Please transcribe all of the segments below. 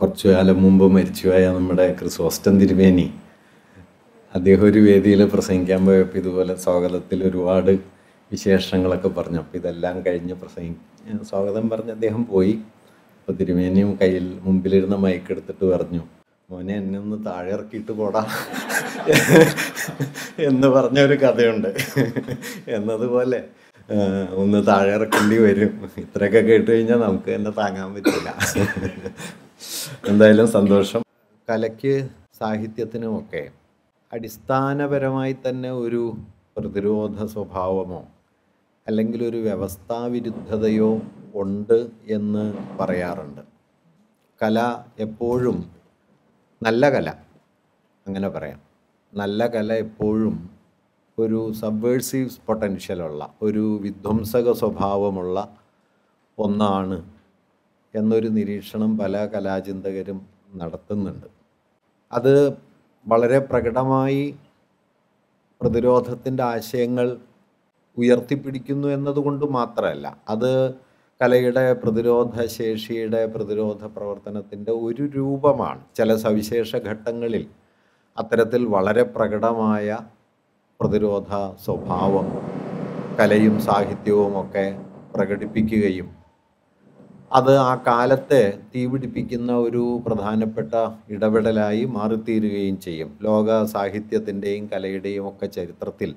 കുറച്ചു കാലം മുമ്പ് മരിച്ചുപോയ നമ്മുടെ ക്രിസോസ്റ്റം തിരുവേനി അദ്ദേഹം ഒരു വേദിയിൽ പ്രസംഗിക്കാൻ പോയപ്പോൾ ഇതുപോലെ സ്വാഗതത്തിൽ ഒരുപാട് വിശേഷങ്ങളൊക്കെ പറഞ്ഞു അപ്പോൾ ഇതെല്ലാം കഴിഞ്ഞ് പ്രസംഗി സ്വാഗതം പറഞ്ഞ് അദ്ദേഹം പോയി അപ്പോൾ തിരുമേനിയും കയ്യിൽ മുമ്പിലിരുന്ന മൈക്ക് എടുത്തിട്ട് പറഞ്ഞു മോനെ എന്നെ ഒന്ന് താഴെ ഇറക്കിയിട്ട് പോടാ എന്ന് പറഞ്ഞ ഒരു കഥയുണ്ട് എന്നതുപോലെ ഒന്ന് താഴെ ഇറക്കേണ്ടി വരും ഇത്രയൊക്കെ കേട്ട് കഴിഞ്ഞാൽ നമുക്ക് തന്നെ താങ്ങാൻ പറ്റില്ല എന്തായാലും സന്തോഷം കലയ്ക്ക് സാഹിത്യത്തിനും ഒക്കെ അടിസ്ഥാനപരമായി തന്നെ ഒരു പ്രതിരോധ സ്വഭാവമോ അല്ലെങ്കിൽ ഒരു വ്യവസ്ഥാവിരുദ്ധതയോ ഉണ്ട് എന്ന് പറയാറുണ്ട് കല എപ്പോഴും നല്ല കല അങ്ങനെ പറയാം നല്ല കല എപ്പോഴും ഒരു സബ്വേഴ്സീവ് പൊട്ടൻഷ്യലുള്ള ഒരു വിധ്വംസക സ്വഭാവമുള്ള ഒന്നാണ് എന്നൊരു നിരീക്ഷണം പല കലാചിന്തകരും നടത്തുന്നുണ്ട് അത് വളരെ പ്രകടമായി പ്രതിരോധത്തിൻ്റെ ആശയങ്ങൾ ഉയർത്തിപ്പിടിക്കുന്നു എന്നതുകൊണ്ട് മാത്രമല്ല അത് കലയുടെ പ്രതിരോധ ശേഷിയുടെ പ്രതിരോധ പ്രവർത്തനത്തിൻ്റെ ഒരു രൂപമാണ് ചില സവിശേഷ ഘട്ടങ്ങളിൽ അത്തരത്തിൽ വളരെ പ്രകടമായ പ്രതിരോധ സ്വഭാവം കലയും സാഹിത്യവുമൊക്കെ പ്രകടിപ്പിക്കുകയും അത് ആ കാലത്തെ തീപിടിപ്പിക്കുന്ന ഒരു പ്രധാനപ്പെട്ട ഇടപെടലായി മാറിത്തീരുകയും ചെയ്യും ലോക സാഹിത്യത്തിൻ്റെയും കലയുടെയും ഒക്കെ ചരിത്രത്തിൽ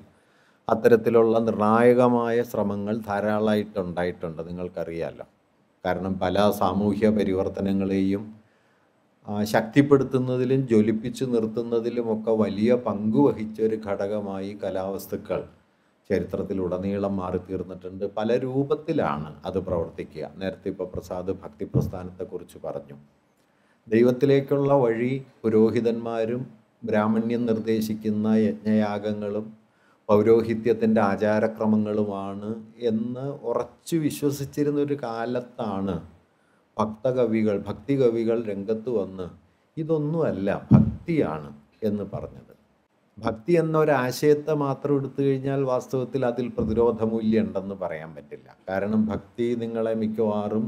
അത്തരത്തിലുള്ള നിർണായകമായ ശ്രമങ്ങൾ ധാരാളമായിട്ടുണ്ടായിട്ടുണ്ട് നിങ്ങൾക്കറിയാലോ കാരണം പല സാമൂഹ്യ പരിവർത്തനങ്ങളെയും ശക്തിപ്പെടുത്തുന്നതിലും ജ്വലിപ്പിച്ചു നിർത്തുന്നതിലുമൊക്കെ വലിയ പങ്കുവഹിച്ച ഒരു ഘടകമായി കലാവസ്തുക്കൾ ചരിത്രത്തിലുടനീളം മാറിത്തീർന്നിട്ടുണ്ട് പല രൂപത്തിലാണ് അത് പ്രവർത്തിക്കുക നേരത്തെ ഇപ്പോൾ പ്രസാദ് ഭക്തി പ്രസ്ഥാനത്തെക്കുറിച്ച് പറഞ്ഞു ദൈവത്തിലേക്കുള്ള വഴി പുരോഹിതന്മാരും ബ്രാഹ്മണ്യം നിർദ്ദേശിക്കുന്ന യജ്ഞയാഗങ്ങളും പൗരോഹിത്യത്തിൻ്റെ ആചാരക്രമങ്ങളുമാണ് എന്ന് ഉറച്ചു വിശ്വസിച്ചിരുന്ന ഒരു കാലത്താണ് ഭക്തകവികൾ ഭക്തികവികൾ രംഗത്ത് വന്ന് ഇതൊന്നുമല്ല ഭക്തിയാണ് എന്ന് പറഞ്ഞത് ഭക്തി എന്നൊരാശയത്തെ മാത്രം എടുത്തു കഴിഞ്ഞാൽ വാസ്തവത്തിൽ അതിൽ പ്രതിരോധമൂല്യമുണ്ടെന്ന് പറയാൻ പറ്റില്ല കാരണം ഭക്തി നിങ്ങളെ മിക്കവാറും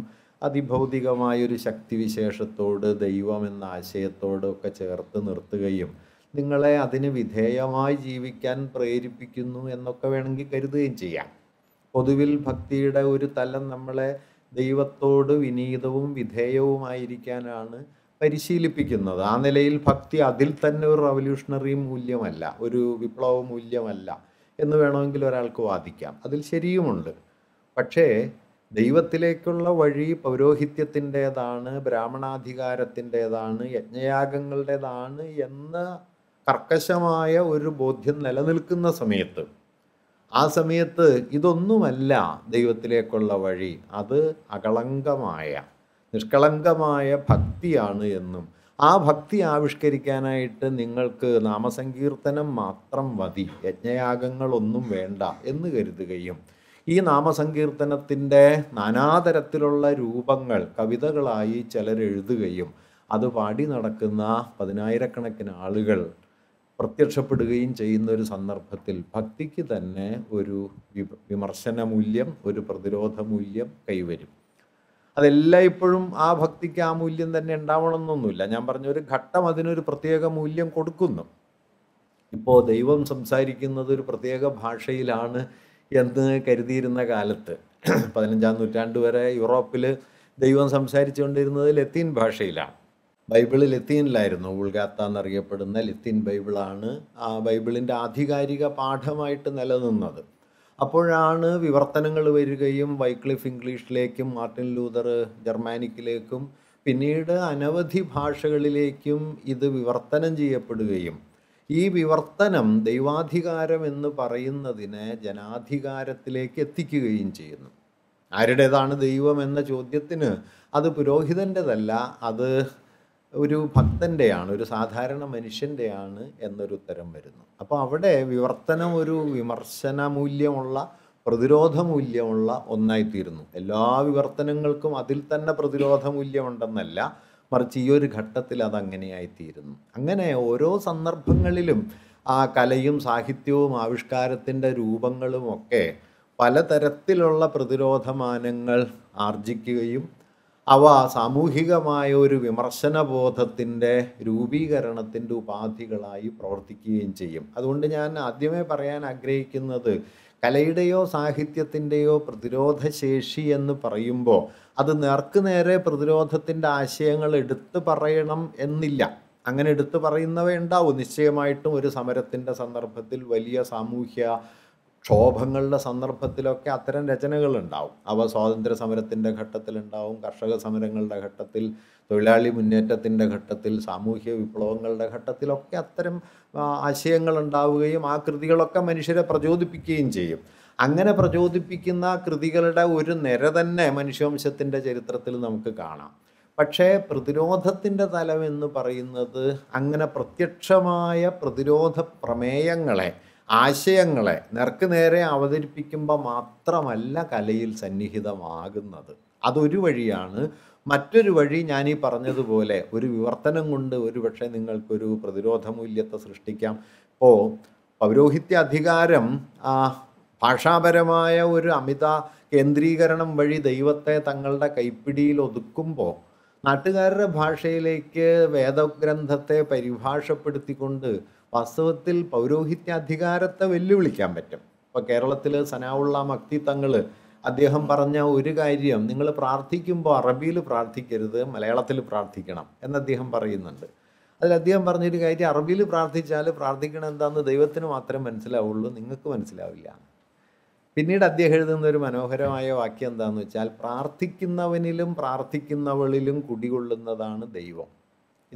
അതിഭൗതികമായൊരു ശക്തിവിശേഷത്തോട് ദൈവം എന്ന ആശയത്തോടൊക്കെ ചേർത്ത് നിർത്തുകയും നിങ്ങളെ അതിന് വിധേയമായി ജീവിക്കാൻ പ്രേരിപ്പിക്കുന്നു എന്നൊക്കെ വേണമെങ്കിൽ കരുതുകയും ചെയ്യാം പൊതുവിൽ ഭക്തിയുടെ ഒരു തലം നമ്മളെ ദൈവത്തോട് വിനീതവും വിധേയവുമായിരിക്കാനാണ് പരിശീലിപ്പിക്കുന്നത് ആ നിലയിൽ ഭക്തി അതിൽ തന്നെ ഒരു റവല്യൂഷണറി മൂല്യമല്ല ഒരു വിപ്ലവ മൂല്യമല്ല എന്ന് വേണമെങ്കിൽ ഒരാൾക്ക് വാദിക്കാം അതിൽ ശരിയുമുണ്ട് പക്ഷേ ദൈവത്തിലേക്കുള്ള വഴി പൗരോഹിത്യത്തിൻ്റേതാണ് ബ്രാഹ്മണാധികാരത്തിൻ്റേതാണ് യജ്ഞയാഗങ്ങളുടേതാണ് എന്ന കർക്കശമായ ഒരു ബോധ്യം നിലനിൽക്കുന്ന സമയത്ത് ആ സമയത്ത് ഇതൊന്നുമല്ല ദൈവത്തിലേക്കുള്ള വഴി അത് അകളങ്കമായ നിഷ്കളങ്കമായ ഭക്തിയാണ് എന്നും ആ ഭക്തി ആവിഷ്കരിക്കാനായിട്ട് നിങ്ങൾക്ക് നാമസങ്കീർത്തനം മാത്രം മതി യജ്ഞയാഗങ്ങളൊന്നും വേണ്ട എന്ന് കരുതുകയും ഈ നാമസങ്കീർത്തനത്തിൻ്റെ നാനാതരത്തിലുള്ള രൂപങ്ങൾ കവിതകളായി ചിലരെഴുതുകയും അത് പാടി നടക്കുന്ന പതിനായിരക്കണക്കിന് ആളുകൾ പ്രത്യക്ഷപ്പെടുകയും ചെയ്യുന്ന ഒരു സന്ദർഭത്തിൽ ഭക്തിക്ക് തന്നെ ഒരു വിമർശന മൂല്യം ഒരു പ്രതിരോധ മൂല്യം കൈവരും അതെല്ലായ്പ്പോഴും ആ ഭക്തിക്ക് ആ മൂല്യം തന്നെ ഉണ്ടാവണമെന്നൊന്നുമില്ല ഞാൻ പറഞ്ഞ ഒരു ഘട്ടം അതിനൊരു പ്രത്യേക മൂല്യം കൊടുക്കുന്നു ഇപ്പോൾ ദൈവം സംസാരിക്കുന്നത് ഒരു പ്രത്യേക ഭാഷയിലാണ് എന്ന് കരുതിയിരുന്ന കാലത്ത് പതിനഞ്ചാം നൂറ്റാണ്ട് വരെ യൂറോപ്പിൽ ദൈവം സംസാരിച്ചുകൊണ്ടിരുന്നത് ലത്തീൻ ഭാഷയിലാണ് ബൈബിൾ ലത്തീനിലായിരുന്നു ഉൾഗാത്ത എന്നറിയപ്പെടുന്ന ലത്തീൻ ബൈബിളാണ് ആ ബൈബിളിൻ്റെ ആധികാരിക പാഠമായിട്ട് നിലനിന്നത് അപ്പോഴാണ് വിവർത്തനങ്ങൾ വരികയും വൈക്ലിഫ് ഇംഗ്ലീഷിലേക്കും മാർട്ടിൻ ലൂതർ ജർമാനിക്കിലേക്കും പിന്നീട് അനവധി ഭാഷകളിലേക്കും ഇത് വിവർത്തനം ചെയ്യപ്പെടുകയും ഈ വിവർത്തനം ദൈവാധികാരം എന്ന് പറയുന്നതിനെ ജനാധികാരത്തിലേക്ക് എത്തിക്കുകയും ചെയ്യുന്നു ആരുടേതാണ് ദൈവം എന്ന ചോദ്യത്തിന് അത് പുരോഹിതൻ്റെതല്ല അത് ഒരു ഭക്തൻ്റെയാണ് ഒരു സാധാരണ മനുഷ്യൻ്റെയാണ് എന്നൊരു ഉത്തരം വരുന്നു അപ്പോൾ അവിടെ വിവർത്തനം ഒരു വിമർശന മൂല്യമുള്ള പ്രതിരോധ മൂല്യമുള്ള ഒന്നായിത്തീരുന്നു എല്ലാ വിവർത്തനങ്ങൾക്കും അതിൽ തന്നെ പ്രതിരോധ മൂല്യമുണ്ടെന്നല്ല മറിച്ച് ഈ ഒരു ഘട്ടത്തിൽ അതങ്ങനെയായിത്തീരുന്നു അങ്ങനെ ഓരോ സന്ദർഭങ്ങളിലും ആ കലയും സാഹിത്യവും ആവിഷ്കാരത്തിൻ്റെ രൂപങ്ങളും ഒക്കെ പലതരത്തിലുള്ള പ്രതിരോധമാനങ്ങൾ ആർജിക്കുകയും അവ സാമൂഹികമായ ഒരു വിമർശനബോധത്തിൻ്റെ രൂപീകരണത്തിൻ്റെ ഉപാധികളായി പ്രവർത്തിക്കുകയും ചെയ്യും അതുകൊണ്ട് ഞാൻ ആദ്യമേ പറയാൻ ആഗ്രഹിക്കുന്നത് കലയുടെയോ സാഹിത്യത്തിൻ്റെയോ പ്രതിരോധശേഷി എന്ന് പറയുമ്പോൾ അത് നേരെ പ്രതിരോധത്തിൻ്റെ ആശയങ്ങൾ എടുത്തു പറയണം എന്നില്ല അങ്ങനെ എടുത്തു പറയുന്നവ ഉണ്ടാവും നിശ്ചയമായിട്ടും ഒരു സമരത്തിൻ്റെ സന്ദർഭത്തിൽ വലിയ സാമൂഹ്യ ക്ഷോഭങ്ങളുടെ സന്ദർഭത്തിലൊക്കെ അത്തരം രചനകൾ ഉണ്ടാവും അവ സ്വാതന്ത്ര്യ സമരത്തിൻ്റെ ഘട്ടത്തിലുണ്ടാവും കർഷക സമരങ്ങളുടെ ഘട്ടത്തിൽ തൊഴിലാളി മുന്നേറ്റത്തിൻ്റെ ഘട്ടത്തിൽ സാമൂഹ്യ വിപ്ലവങ്ങളുടെ ഘട്ടത്തിലൊക്കെ അത്തരം ആശയങ്ങൾ ഉണ്ടാവുകയും ആ കൃതികളൊക്കെ മനുഷ്യരെ പ്രചോദിപ്പിക്കുകയും ചെയ്യും അങ്ങനെ പ്രചോദിപ്പിക്കുന്ന കൃതികളുടെ ഒരു നിര തന്നെ മനുഷ്യവംശത്തിൻ്റെ ചരിത്രത്തിൽ നമുക്ക് കാണാം പക്ഷേ പ്രതിരോധത്തിൻ്റെ തലമെന്ന് പറയുന്നത് അങ്ങനെ പ്രത്യക്ഷമായ പ്രതിരോധ പ്രമേയങ്ങളെ ആശയങ്ങളെ നേർക്ക് നേരെ അവതരിപ്പിക്കുമ്പോൾ മാത്രമല്ല കലയിൽ സന്നിഹിതമാകുന്നത് അതൊരു വഴിയാണ് മറ്റൊരു വഴി ഞാൻ ഈ പറഞ്ഞതുപോലെ ഒരു വിവർത്തനം കൊണ്ട് പക്ഷേ നിങ്ങൾക്കൊരു പ്രതിരോധ മൂല്യത്തെ സൃഷ്ടിക്കാം ഇപ്പോൾ പൗരോഹിത്യ അധികാരം ഭാഷാപരമായ ഒരു അമിത കേന്ദ്രീകരണം വഴി ദൈവത്തെ തങ്ങളുടെ കൈപ്പിടിയിൽ ഒതുക്കുമ്പോൾ നാട്ടുകാരുടെ ഭാഷയിലേക്ക് വേദഗ്രന്ഥത്തെ പരിഭാഷപ്പെടുത്തിക്കൊണ്ട് വാസ്തവത്തിൽ പൗരോഹിത്യാധികാരത്തെ വെല്ലുവിളിക്കാൻ പറ്റും ഇപ്പോൾ കേരളത്തിൽ സനാവുള്ള മക്തി തങ്ങൾ അദ്ദേഹം പറഞ്ഞ ഒരു കാര്യം നിങ്ങൾ പ്രാർത്ഥിക്കുമ്പോൾ അറബിയിൽ പ്രാർത്ഥിക്കരുത് മലയാളത്തിൽ പ്രാർത്ഥിക്കണം എന്ന് അദ്ദേഹം പറയുന്നുണ്ട് അതിൽ അദ്ദേഹം പറഞ്ഞൊരു കാര്യം അറബിയിൽ പ്രാർത്ഥിച്ചാൽ പ്രാർത്ഥിക്കണം എന്താന്ന് ദൈവത്തിന് മാത്രമേ മനസ്സിലാവുള്ളൂ നിങ്ങൾക്ക് മനസ്സിലാവില്ല പിന്നീട് അദ്ദേഹം എഴുതുന്ന ഒരു മനോഹരമായ വാക്യം എന്താന്ന് വെച്ചാൽ പ്രാർത്ഥിക്കുന്നവനിലും പ്രാർത്ഥിക്കുന്നവളിലും കുടികൊള്ളുന്നതാണ് ദൈവം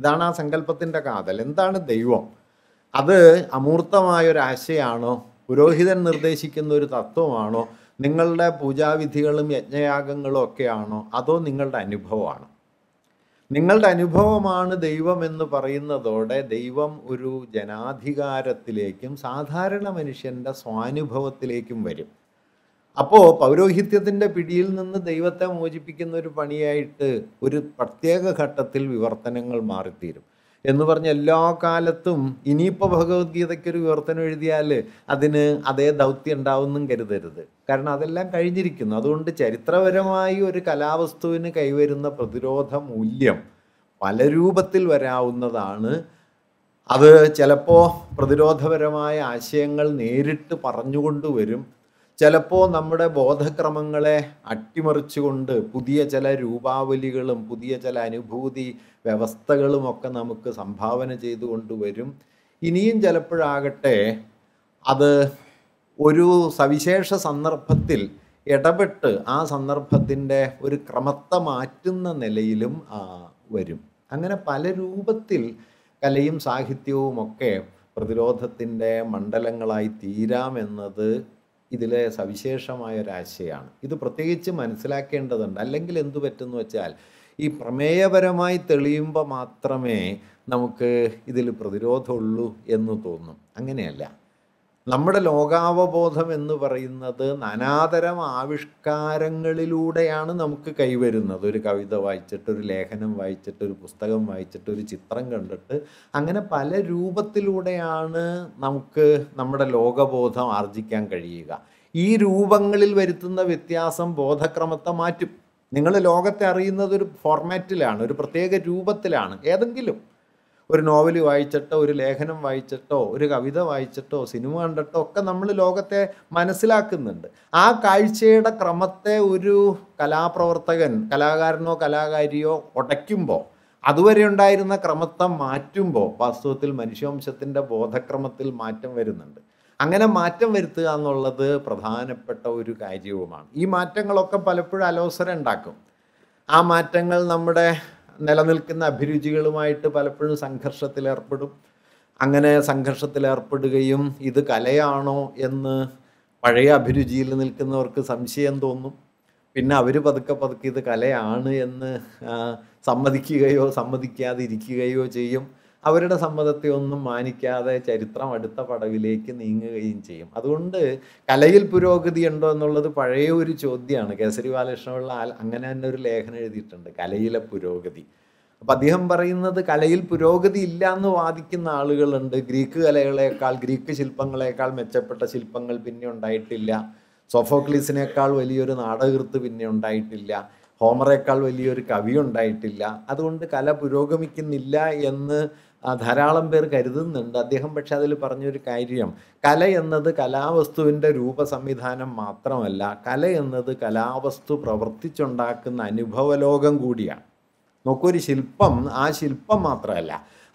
ഇതാണ് ആ സങ്കല്പത്തിൻ്റെ കാതൽ എന്താണ് ദൈവം അത് അമൂർത്തമായ ഒരു ആശയാണോ പുരോഹിതൻ നിർദ്ദേശിക്കുന്ന ഒരു തത്വമാണോ നിങ്ങളുടെ പൂജാവിധികളും യജ്ഞയാഗങ്ങളും ഒക്കെയാണോ അതോ നിങ്ങളുടെ അനുഭവമാണോ നിങ്ങളുടെ അനുഭവമാണ് ദൈവം എന്ന് പറയുന്നതോടെ ദൈവം ഒരു ജനാധികാരത്തിലേക്കും സാധാരണ മനുഷ്യൻ്റെ സ്വാനുഭവത്തിലേക്കും വരും അപ്പോൾ പൗരോഹിത്യത്തിൻ്റെ പിടിയിൽ നിന്ന് ദൈവത്തെ മോചിപ്പിക്കുന്ന ഒരു പണിയായിട്ട് ഒരു പ്രത്യേക ഘട്ടത്തിൽ വിവർത്തനങ്ങൾ മാറിത്തീരും എന്ന് പറഞ്ഞ എല്ലാ കാലത്തും ഇനിയിപ്പോൾ ഭഗവത്ഗീതയ്ക്കൊരു വിവർത്തനം എഴുതിയാൽ അതിന് അതേ ദൗത്യം ഉണ്ടാവുമെന്നും കരുതരുത് കാരണം അതെല്ലാം കഴിഞ്ഞിരിക്കുന്നു അതുകൊണ്ട് ചരിത്രപരമായി ഒരു കലാവസ്തുവിന് കൈവരുന്ന പ്രതിരോധ മൂല്യം പല രൂപത്തിൽ വരാവുന്നതാണ് അത് ചിലപ്പോൾ പ്രതിരോധപരമായ ആശയങ്ങൾ നേരിട്ട് പറഞ്ഞുകൊണ്ട് വരും ചിലപ്പോൾ നമ്മുടെ ബോധക്രമങ്ങളെ അട്ടിമറിച്ചുകൊണ്ട് പുതിയ ചില രൂപാവലികളും പുതിയ ചില അനുഭൂതി വ്യവസ്ഥകളും ഒക്കെ നമുക്ക് സംഭാവന ചെയ്തുകൊണ്ട് വരും ഇനിയും ചിലപ്പോഴാകട്ടെ അത് ഒരു സവിശേഷ സന്ദർഭത്തിൽ ഇടപെട്ട് ആ സന്ദർഭത്തിൻ്റെ ഒരു ക്രമത്തെ മാറ്റുന്ന നിലയിലും വരും അങ്ങനെ പല രൂപത്തിൽ കലയും സാഹിത്യവും ഒക്കെ പ്രതിരോധത്തിൻ്റെ മണ്ഡലങ്ങളായി തീരാമെന്നത് ഇതിലെ സവിശേഷമായ ഒരാശയമാണ് ഇത് പ്രത്യേകിച്ച് മനസ്സിലാക്കേണ്ടതുണ്ട് അല്ലെങ്കിൽ എന്തു പറ്റുമെന്ന് വെച്ചാൽ ഈ പ്രമേയപരമായി തെളിയുമ്പോൾ മാത്രമേ നമുക്ക് ഇതിൽ പ്രതിരോധമുള്ളൂ എന്ന് തോന്നും അങ്ങനെയല്ല നമ്മുടെ ലോകാവബോധം എന്ന് പറയുന്നത് നാനാതരം ആവിഷ്കാരങ്ങളിലൂടെയാണ് നമുക്ക് കൈവരുന്നത് ഒരു കവിത വായിച്ചിട്ട് ഒരു ലേഖനം വായിച്ചിട്ട് ഒരു പുസ്തകം വായിച്ചിട്ട് ഒരു ചിത്രം കണ്ടിട്ട് അങ്ങനെ പല രൂപത്തിലൂടെയാണ് നമുക്ക് നമ്മുടെ ലോകബോധം ആർജിക്കാൻ കഴിയുക ഈ രൂപങ്ങളിൽ വരുത്തുന്ന വ്യത്യാസം ബോധക്രമത്തെ മാറ്റും നിങ്ങൾ ലോകത്തെ അറിയുന്നത് ഒരു ഫോർമാറ്റിലാണ് ഒരു പ്രത്യേക രൂപത്തിലാണ് ഏതെങ്കിലും ഒരു നോവൽ വായിച്ചിട്ടോ ഒരു ലേഖനം വായിച്ചിട്ടോ ഒരു കവിത വായിച്ചിട്ടോ സിനിമ കണ്ടിട്ടോ ഒക്കെ നമ്മൾ ലോകത്തെ മനസ്സിലാക്കുന്നുണ്ട് ആ കാഴ്ചയുടെ ക്രമത്തെ ഒരു കലാപ്രവർത്തകൻ കലാകാരനോ കലാകാരിയോ ഉടയ്ക്കുമ്പോൾ അതുവരെ ഉണ്ടായിരുന്ന ക്രമത്തെ മാറ്റുമ്പോൾ വാസ്തവത്തിൽ മനുഷ്യവംശത്തിൻ്റെ ബോധക്രമത്തിൽ മാറ്റം വരുന്നുണ്ട് അങ്ങനെ മാറ്റം വരുത്തുക എന്നുള്ളത് പ്രധാനപ്പെട്ട ഒരു കാര്യവുമാണ് ഈ മാറ്റങ്ങളൊക്കെ പലപ്പോഴും അലോസരം ഉണ്ടാക്കും ആ മാറ്റങ്ങൾ നമ്മുടെ നിലനിൽക്കുന്ന അഭിരുചികളുമായിട്ട് പലപ്പോഴും സംഘർഷത്തിലേർപ്പെടും അങ്ങനെ സംഘർഷത്തിലേർപ്പെടുകയും ഇത് കലയാണോ എന്ന് പഴയ അഭിരുചിയിൽ നിൽക്കുന്നവർക്ക് സംശയം തോന്നും പിന്നെ അവർ പതുക്കെ പതുക്കെ ഇത് കലയാണ് എന്ന് സമ്മതിക്കുകയോ സമ്മതിക്കാതിരിക്കുകയോ ചെയ്യും അവരുടെ സമ്മതത്തെ ഒന്നും മാനിക്കാതെ ചരിത്രം അടുത്ത പടവിലേക്ക് നീങ്ങുകയും ചെയ്യും അതുകൊണ്ട് കലയിൽ പുരോഗതി ഉണ്ടോ എന്നുള്ളത് പഴയ ഒരു ചോദ്യമാണ് കേസരി ബാലകൃഷ്ണപിള്ള അങ്ങനെ തന്നെ ഒരു ലേഖനം എഴുതിയിട്ടുണ്ട് കലയിലെ പുരോഗതി അപ്പം അദ്ദേഹം പറയുന്നത് കലയിൽ പുരോഗതി ഇല്ല എന്ന് വാദിക്കുന്ന ആളുകളുണ്ട് ഗ്രീക്ക് കലകളേക്കാൾ ഗ്രീക്ക് ശില്പങ്ങളെക്കാൾ മെച്ചപ്പെട്ട ശില്പങ്ങൾ പിന്നെ ഉണ്ടായിട്ടില്ല സോഫോക്ലിസിനേക്കാൾ വലിയൊരു നാടകൃത്ത് പിന്നെ ഉണ്ടായിട്ടില്ല ഹോമറേക്കാൾ വലിയൊരു കവി ഉണ്ടായിട്ടില്ല അതുകൊണ്ട് കല പുരോഗമിക്കുന്നില്ല എന്ന് ധാരാളം പേർ കരുതുന്നുണ്ട് അദ്ദേഹം പക്ഷെ അതിൽ പറഞ്ഞൊരു കാര്യം കല എന്നത് കലാവസ്തുവിൻ്റെ രൂപ സംവിധാനം മാത്രമല്ല കല എന്നത് കലാവസ്തു പ്രവർത്തിച്ചുണ്ടാക്കുന്ന അനുഭവലോകം കൂടിയാണ് നോക്കൂ ഒരു ശില്പം ആ ശില്പം മാത്രമല്ല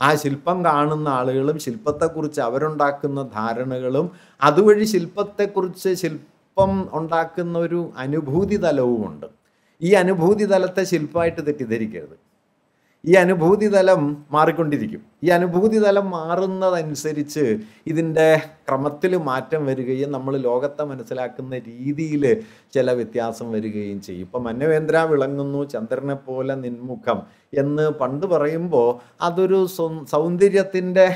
ആ ശില്പം കാണുന്ന ആളുകളും ശില്പത്തെക്കുറിച്ച് അവരുണ്ടാക്കുന്ന ധാരണകളും അതുവഴി ശില്പത്തെക്കുറിച്ച് ശില്പം ഉണ്ടാക്കുന്ന ഒരു അനുഭൂതി തലവുമുണ്ട് ഈ അനുഭൂതി തലത്തെ ശില്പമായിട്ട് തെറ്റിദ്ധരിക്കരുത് ഈ അനുഭൂതി തലം മാറിക്കൊണ്ടിരിക്കും ഈ അനുഭൂതി തലം മാറുന്നതനുസരിച്ച് ഇതിൻ്റെ ക്രമത്തിൽ മാറ്റം വരികയും നമ്മൾ ലോകത്തെ മനസ്സിലാക്കുന്ന രീതിയിൽ ചില വ്യത്യാസം വരികയും ചെയ്യും ഇപ്പം മന്യവേന്ദ്ര വിളങ്ങുന്നു ചന്ദ്രനെ പോലെ നിന്മുഖം എന്ന് പണ്ട് പറയുമ്പോൾ അതൊരു സൗന്ദര്യത്തിൻ്റെ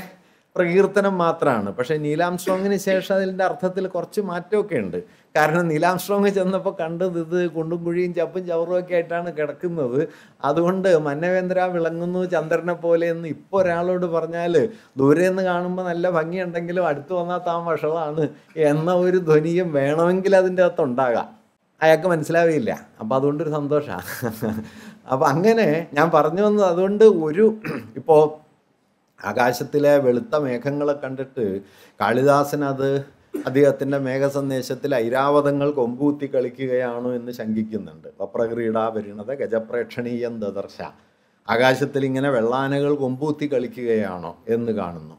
പ്രകീർത്തനം മാത്രമാണ് പക്ഷേ നീലാംശോങ്ങിന് ശേഷം അതിൻ്റെ അർത്ഥത്തിൽ കുറച്ച് മാറ്റമൊക്കെ ഉണ്ട് കാരണം നീലാംസ്ട്രോങ് ചെന്നപ്പോൾ കണ്ടത് ഇത് കുണ്ടും കുഴിയും ചപ്പും ചവറും ഒക്കെ ആയിട്ടാണ് കിടക്കുന്നത് അതുകൊണ്ട് മന്നവേന്ദ്ര വിളങ്ങുന്നു ചന്ദ്രനെ പോലെ എന്ന് ഇപ്പോൾ ഒരാളോട് പറഞ്ഞാൽ ദൂരെ നിന്ന് കാണുമ്പോൾ നല്ല ഭംഗിയുണ്ടെങ്കിലും അടുത്ത് വന്നാൽ താൻ വഷളാണ് എന്ന ഒരു ധ്വനിയും വേണമെങ്കിൽ അതിൻ്റെ അകത്ത് ഉണ്ടാകാം അയാൾക്ക് മനസ്സിലാവില്ല അപ്പോൾ അതുകൊണ്ടൊരു സന്തോഷമാണ് അപ്പോൾ അങ്ങനെ ഞാൻ പറഞ്ഞു വന്നത് അതുകൊണ്ട് ഒരു ഇപ്പോൾ ആകാശത്തിലെ വെളുത്ത മേഘങ്ങളെ കണ്ടിട്ട് കാളിദാസൻ അത് അദ്ദേഹത്തിൻ്റെ മേഘസന്ദേശത്തിൽ ഐരാവതങ്ങൾ കൊമ്പൂത്തി കളിക്കുകയാണോ എന്ന് ശങ്കിക്കുന്നുണ്ട് വപ്രക്രീഡാ പരിണത ഗജപ്രേക്ഷണീയം ദദർശ ആകാശത്തിൽ ഇങ്ങനെ വെള്ളാനകൾ കൊമ്പൂത്തി കളിക്കുകയാണോ എന്ന് കാണുന്നു